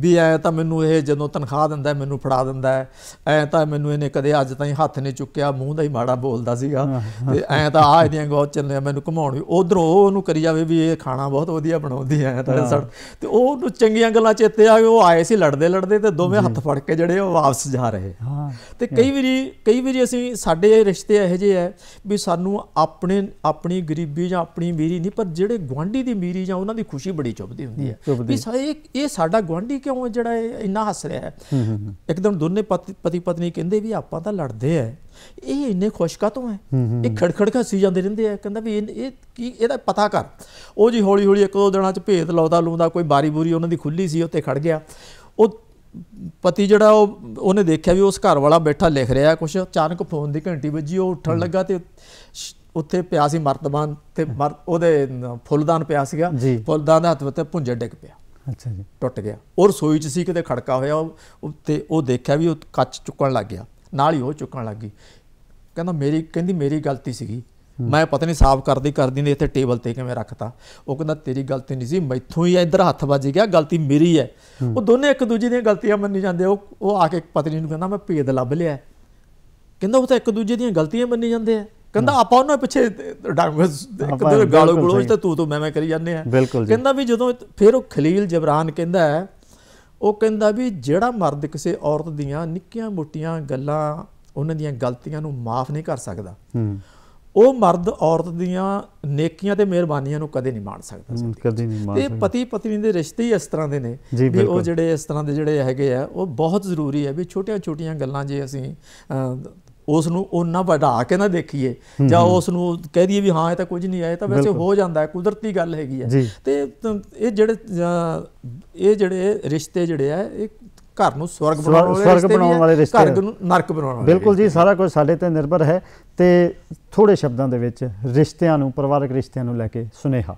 ਵੀ ਐ ਤਾਂ ਮੈਨੂੰ ਇਹ ਜਦੋਂ ਤਨਖਾਹ ਦਿੰਦਾ ਮੈਨੂੰ ਫੜਾ ਦਿੰਦਾ ਐ ਤਾਂ ਮੈਨੂੰ ਇਹਨੇ ਕਦੇ ਅੱਜ ਤਾਈਂ ਹੱਥ ਨਹੀਂ ਚੁੱਕਿਆ ਮੂੰਹ ਦਾ ਹੀ ਮਾੜਾ ਬੋਲਦਾ ਸੀਗਾ ਤੇ ਐ ਤਾਂ ਆ ਇਹਦੀਆਂ ਗੌਚ ਚੱਲੇ ਮੈਨੂੰ ਘਮਾਉਣ ਵੀ ਉਧਰੋਂ ਉਹਨੂੰ ਕਰੀ ਜਾਵੇ ਵੀ ਇਹ ਖਾਣਾ ਬਹੁਤ ਵਧੀਆ ਬਣਾਉਂਦੀ ਐ ਤਾਂ ਸੜ ਤੇ ਉਹ ਨੂੰ ਚੰਗੀਆਂ ਗੱਲਾਂ ਚੇਤੇ ਆ ਉਹ ਆਏ ਸੀ ਲੜਦੇ ਲੜਦੇ ਤੇ ਦੋਵੇਂ ਹੱਥ ਫੜ ਕੇ ਜਿਹੜੇ ਉਹ ਵਾਪਸ ਜਾ ਰਹੇ ਤੇ ਕਈ ਵਾਰੀ ਕਈ ਵਾਰੀ ਅਸੀਂ ਸਾਡੇ ਰਿਸ਼ਤੇ ਇਹੋ ਜਿਹੇ ਐ ਵੀ ਸਾਨੂੰ ਆਪਣੇ ਆਪਣੀ ਗਰੀਬੀ ਜਾਂ ਆਪਣੀ ਮੀਰੀ ਨਹੀਂ ਪਰ ਜਿਹੜੇ ਗਵਾਂਢੀ ਦੀ ਮੀਰੀ ਜਾਂ ਉਹਨਾਂ ਦੀ ਖੁਸ਼ੀ ਬੜੀ ਚੁੱਭਦੀ ਹੁੰਦੀ ਐ ਵੀ ਇਹ ਸਾਡਾ ਗਵਾਂਢੀ ਕਿ ਕਿਉਂ ਜਿਹੜਾ ਇਹ ਇੰਨਾ ਹੱਸ ਰਿਹਾ ਹੈ ਇੱਕਦਮ ਦੋਨੇ ਪਤੀ ਪਤਨੀ ਕਹਿੰਦੇ ਵੀ ਆਪਾਂ ਤਾਂ ਲੜਦੇ ਆ ਇਹ ਇੰਨੇ ਖੁਸ਼ਕਾ ਤੋਂ ਹੈ ਇਹ ਖੜਖੜ ਸੀ ਜਾਂਦੇ ਰਹਿੰਦੇ ਆ ਕਹਿੰਦਾ ਵੀ ਇਹ ਕੀ ਇਹਦਾ ਪਤਾ ਕਰ ਉਹ ਜੀ ਹੌਲੀ ਹੌਲੀ ਇੱਕ ਦੋ ਦਿਨਾਂ ਚ ਭੇਤ ਲਾਉਂਦਾ ਲੂੰਦਾ ਕੋਈ ਬਾਰੀ ਬੂਰੀ ਉਹਨਾਂ ਦੀ ਖੁੱਲੀ ਸੀ ਉੱਤੇ ਖੜ ਗਿਆ ਉਹ ਪਤੀ ਜਿਹੜਾ ਉਹ ਉਹਨੇ ਦੇਖਿਆ ਵੀ ਉਸ ਘਰ ਵਾਲਾ ਬੈਠਾ ਲਿਖ ਰਿਹਾ ਕੁਛ ਅਚਾਨਕ ਫੋਨ ਦੀ ਘੰਟੀ ਵੱਜੀ ਉਹ ਉੱਠਣ ਲੱਗਾ ਤੇ ਉੱਥੇ ਪਿਆ ਸੀ ਮਰਤਬਾਨ ਤੇ ਉਹਦੇ ਫੁੱਲਦਾਨ ਪਿਆ ਸੀਗਾ ਫੁੱਲਦਾਨ ਦੇ ਹੱਥ ਵਿੱਚ ਪੁੰਜੇ ਡਿੱਗ ਪਿਆ ਅੱਛਾ ਜੀ ਟੁੱਟ ਗਿਆ ਉਹ ਰਸੋਈ 'ਚ ਸੀ ਕਿਤੇ ਖੜਕਾ ਹੋਇਆ ਉਹ ਤੇ ਉਹ ਦੇਖਿਆ ਵੀ ਉਹ ਕੱਚ ਚੁੱਕਣ ਲੱਗ ਗਿਆ ਨਾਲ ਹੀ ਉਹ ਚੁੱਕਣ ਲੱਗ ਗਈ ਕਹਿੰਦਾ ਮੇਰੀ ਕਹਿੰਦੀ ਮੇਰੀ ਗਲਤੀ ਸੀਗੀ ਮੈਂ ਪਤਾ ਨਹੀਂ ਸਾਫ਼ ਕਰਦੀ ਕਰਦੀ ਨੇ ਇੱਥੇ ਟੇਬਲ ਤੇ ਕਿਵੇਂ ਰੱਖਤਾ ਉਹ ਕਹਿੰਦਾ ਤੇਰੀ ਗਲਤੀ ਨਹੀਂ ਸੀ ਮੈਥੋਂ ਹੀ ਇੱਧਰ ਹੱਥ ਵੱਜ ਗਿਆ ਗਲਤੀ ਮੇਰੀ ਹੈ ਉਹ ਦੋਨੇ ਇੱਕ ਦੂਜੇ ਦੀਆਂ ਗਲਤੀਆਂ ਮੰਨੀ ਜਾਂਦੇ ਉਹ ਉਹ ਆ ਕੇ ਪਤਨੀ ਨੂੰ ਕਹਿੰਦਾ ਮੈਂ ਭੇਦ ਲੱਭ ਲਿਆ ਕਹਿੰਦਾ ਉਹ ਤਾਂ ਇੱਕ ਦੂਜੇ ਦੀਆਂ ਗਲਤੀਆਂ ਮੰਨੀ ਜਾਂਦੇ ਆ ਕਹਿੰਦਾ ਆਪਾਂ ਉਹਨਾਂ ਪਿੱਛੇ ਡਾਂਗਸ ਗਾਲੋ ਗਲੋਜ ਤੇ ਤੂੰ ਤੂੰ ਮੈਂ ਮੈਂ ਕਰੀ ਜਾਂਦੇ ਆ ਕਹਿੰਦਾ ਵੀ ਜਦੋਂ ਫਿਰ ਉਹ ਖਲੀਲ ਜਬਰਾਨ ਕਹਿੰਦਾ ਹੈ ਉਹ ਕਹਿੰਦਾ ਵੀ ਜਿਹੜਾ ਮਰਦ ਕਿਸੇ ਔਰਤ ਦੀਆਂ ਨਿੱਕੀਆਂ ਮੋਟੀਆਂ ਗੱਲਾਂ ਉਹਨਾਂ ਦੀਆਂ ਗਲਤੀਆਂ ਨੂੰ ਮਾਫ ਨਹੀਂ ਕਰ ਸਕਦਾ ਉਹ ਮਰਦ ਔਰਤ ਦੀਆਂ ਨੇਕੀਆਂ ਤੇ ਮਿਹਰਬਾਨੀਆਂ ਨੂੰ ਕਦੇ ਨਹੀਂ ਮਾਣ ਸਕਦਾ ਕਦੇ ਨਹੀਂ ਮਾਣ ਸਕਦਾ ਤੇ ਪਤੀ ਪਤਨੀ ਦੇ ਰਿਸ਼ਤੇ ਹੀ ਇਸ ਤਰ੍ਹਾਂ ਦੇ ਨੇ ਵੀ ਉਹ ਜਿਹੜੇ ਇਸ ਤਰ੍ਹਾਂ ਦੇ ਜਿਹੜੇ ਹੈਗੇ ਆ ਉਹ ਬਹੁਤ ਜ਼ਰੂਰੀ ਹੈ ਵੀ ਛੋਟੀਆਂ-ਛੋਟੀਆਂ ਗੱਲਾਂ ਜੇ ਅਸੀਂ ਉਸ ਨੂੰ ਉਹਨਾਂ ਵਧਾ ਕੇ ਨਾ ਦੇਖੀਏ ਜਾਂ ਉਸ ਨੂੰ ਕਹਿ ਦਈਏ ਵੀ ਹਾਂ ਇਹ ਤਾਂ ਕੁਝ ਨਹੀਂ ਆਇਆ ਤਾਂ ਵੈਸੇ ਹੋ ਜਾਂਦਾ ਹੈ ਕੁਦਰਤੀ ਗੱਲ ਹੈਗੀ ਹੈ ਤੇ ਇਹ ਜਿਹੜੇ ਇਹ ਜਿਹੜੇ ਰਿਸ਼ਤੇ ਜਿਹੜੇ ਆ ਇਹ ਘਰ ਨੂੰ ਸਵਰਗ ਬਣਾਉਣ ਵਾਲੇ ਸਵਰਗ ਬਣਾਉਣ ਵਾਲੇ ਰਿਸ਼ਤੇ ਘਰ ਨੂੰ ਨਰਕ ਬਣਾਉਣ ਵਾਲੇ ਬਿਲਕੁਲ ਜੀ ਸਾਰਾ ਕੁਝ ਸਾਡੇ ਤੇ ਨਿਰਭਰ ਹੈ ਤੇ ਥੋੜੇ ਸ਼ਬਦਾਂ ਦੇ ਵਿੱਚ ਰਿਸ਼ਤਿਆਂ ਨੂੰ ਪਰਿਵਾਰਕ ਰਿਸ਼ਤਿਆਂ ਨੂੰ ਲੈ ਕੇ ਸੁਨੇਹਾ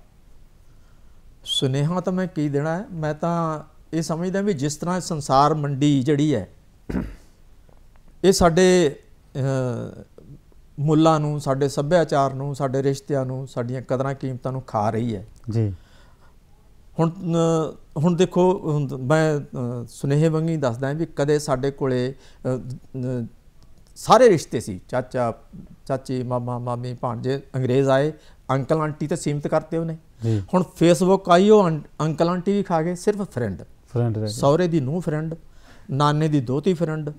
ਸੁਨੇਹਾ ਤਾਂ ਮੈਂ ਕੀ ਦੇਣਾ ਹੈ ਮੈਂ ਤਾਂ ਇਹ ਸਮਝਦਾ ਵੀ ਜਿਸ ਤਰ੍ਹਾਂ ਸੰਸਾਰ ਮੰਡੀ ਜਿਹੜੀ ਹੈ ਇਹ ਸਾਡੇ ਮੁੱਲਾਂ ਨੂੰ ਸਾਡੇ ਸੱਭਿਆਚਾਰ ਨੂੰ ਸਾਡੇ ਰਿਸ਼ਤਿਆਂ ਨੂੰ ਸਾਡੀਆਂ ਕਦਰਾਂ ਕੀਮਤਾਂ ਨੂੰ ਖਾ ਰਹੀ ਹੈ ਜੀ ਹੁਣ ਹੁਣ ਦੇਖੋ ਮੈਂ ਸੁਨੇਹੇ ਵੰਗੀ ਦੱਸਦਾ ਹਾਂ ਵੀ ਕਦੇ ਸਾਡੇ ਕੋਲੇ ਸਾਰੇ ਰਿਸ਼ਤੇ ਸੀ ਚਾਚਾ ਚਾਚੀ ਮਾਮਾ ਮਾਮੀ ਭਾਂਜੇ ਅੰਗਰੇਜ਼ ਆਏ ਅੰਕਲ ਆਂਟੀ ਤੇ ਸੀਮਿਤ ਕਰਤੇ ਉਹਨੇ ਹੁਣ ਫੇਸਬੁੱਕ ਆਈ ਉਹ ਅੰਕਲ ਆਂਟੀ ਵੀ ਖਾ ਗਏ ਸਿਰਫ ਫਰੈਂਡ ਫਰੈਂਡ ਸਹੁਰੇ ਦੀ ਨੂੰ ਫਰੈਂਡ ਨਾਨੇ ਦੀ ਦੋਤੀ ਫਰੈਂਡ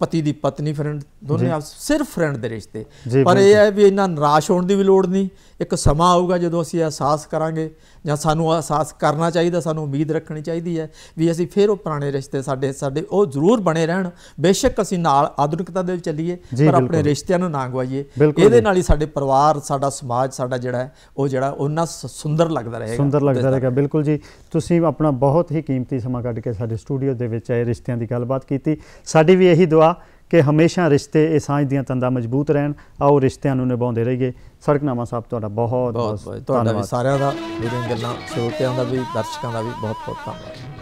ਪਤੀ ਦੀ ਪਤਨੀ ਫਰੈਂਡ ਦੋਨੇ ਆਪ ਸਿਰਫ ਫਰੈਂਡ ਦੇ ਰਿਸ਼ਤੇ ਪਰ ਇਹ ਹੈ ਵੀ ਇਹਨਾਂ ਨਰਾਸ਼ ਹੋਣ ਦੀ ਵੀ ਲੋੜ ਨਹੀਂ ਇੱਕ ਸਮਾਂ ਆਊਗਾ ਜਦੋਂ ਅਸੀਂ ਅਹਿਸਾਸ ਕਰਾਂਗੇ ਜਾਂ ਸਾਨੂੰ ਅਹਿਸਾਸ ਕਰਨਾ ਚਾਹੀਦਾ ਸਾਨੂੰ ਉਮੀਦ ਰੱਖਣੀ ਚਾਹੀਦੀ ਹੈ ਵੀ ਅਸੀਂ ਫਿਰ ਉਹ ਪੁਰਾਣੇ ਰਿਸ਼ਤੇ ਸਾਡੇ ਸਾਡੇ ਉਹ ਜ਼ਰੂਰ ਬਣੇ ਰਹਿਣ ਬੇਸ਼ੱਕ ਅਸੀਂ ਨਾਲ ਆਧੁਨਿਕਤਾ ਦੇ ਵਿੱਚ ਚੱਲੀਏ ਪਰ ਆਪਣੇ ਰਿਸ਼ਤਿਆਂ ਨੂੰ ਨਾ ਗਵਾਈਏ ਇਹਦੇ ਨਾਲ ਹੀ ਸਾਡੇ ਪਰਿਵਾਰ ਸਾਡਾ ਸਮਾਜ ਸਾਡਾ ਜਿਹੜਾ ਹੈ ਉਹ ਜਿਹੜਾ ਉਹਨਾਂ ਸੁੰਦਰ ਲੱਗਦਾ ਰਹੇਗਾ ਸੁੰਦਰ ਲੱਗਦਾ ਰਹੇਗਾ ਬਿਲਕੁਲ ਜੀ ਤੁਸੀਂ ਆਪਣਾ ਬਹੁਤ ਹੀ ਕੀਮਤੀ ਸਮਾਂ ਕੱਢ ਕੇ ਸਾਡੇ ਸਟੂਡੀਓ ਦੇ ਵਿੱਚ ਆਏ ਰਿਸ਼ਤਿਆਂ ਦੀ ਗੱਲਬਾਤ ਕੀਤੀ ਸਾਡੀ ਵੀ ਇਹੀ ਦੁਆ ਕਿ ਹਮੇਸ਼ਾ ਰਿਸ਼ਤੇ ਇਹ ਸਾਂਝ ਦੀਆਂ ਤੰਦਾਂ ਮਜ਼ਬੂਤ ਰਹਿਣ ਆਓ ਰਿਸ਼ਤਿਆਂ ਨੂੰ ਨਿਭਾਉਂਦੇ ਰਹੀਏ ਸੜਕਨਾਮਾ ਸਾਹਿਬ ਤੁਹਾਡਾ ਬਹੁਤ ਬਹੁਤ ਤੁਹਾਡਾ ਵੀ ਸਾਰਿਆਂ ਦਾ ਮੇਰੀਆਂ ਗੱਲਾਂ ਸਰੋਤਿਆਂ ਦਾ ਵੀ ਦਰਸ਼ਕਾਂ ਦਾ ਵੀ ਬਹੁਤ ਬਹੁਤ ਧੰਨਵਾਦ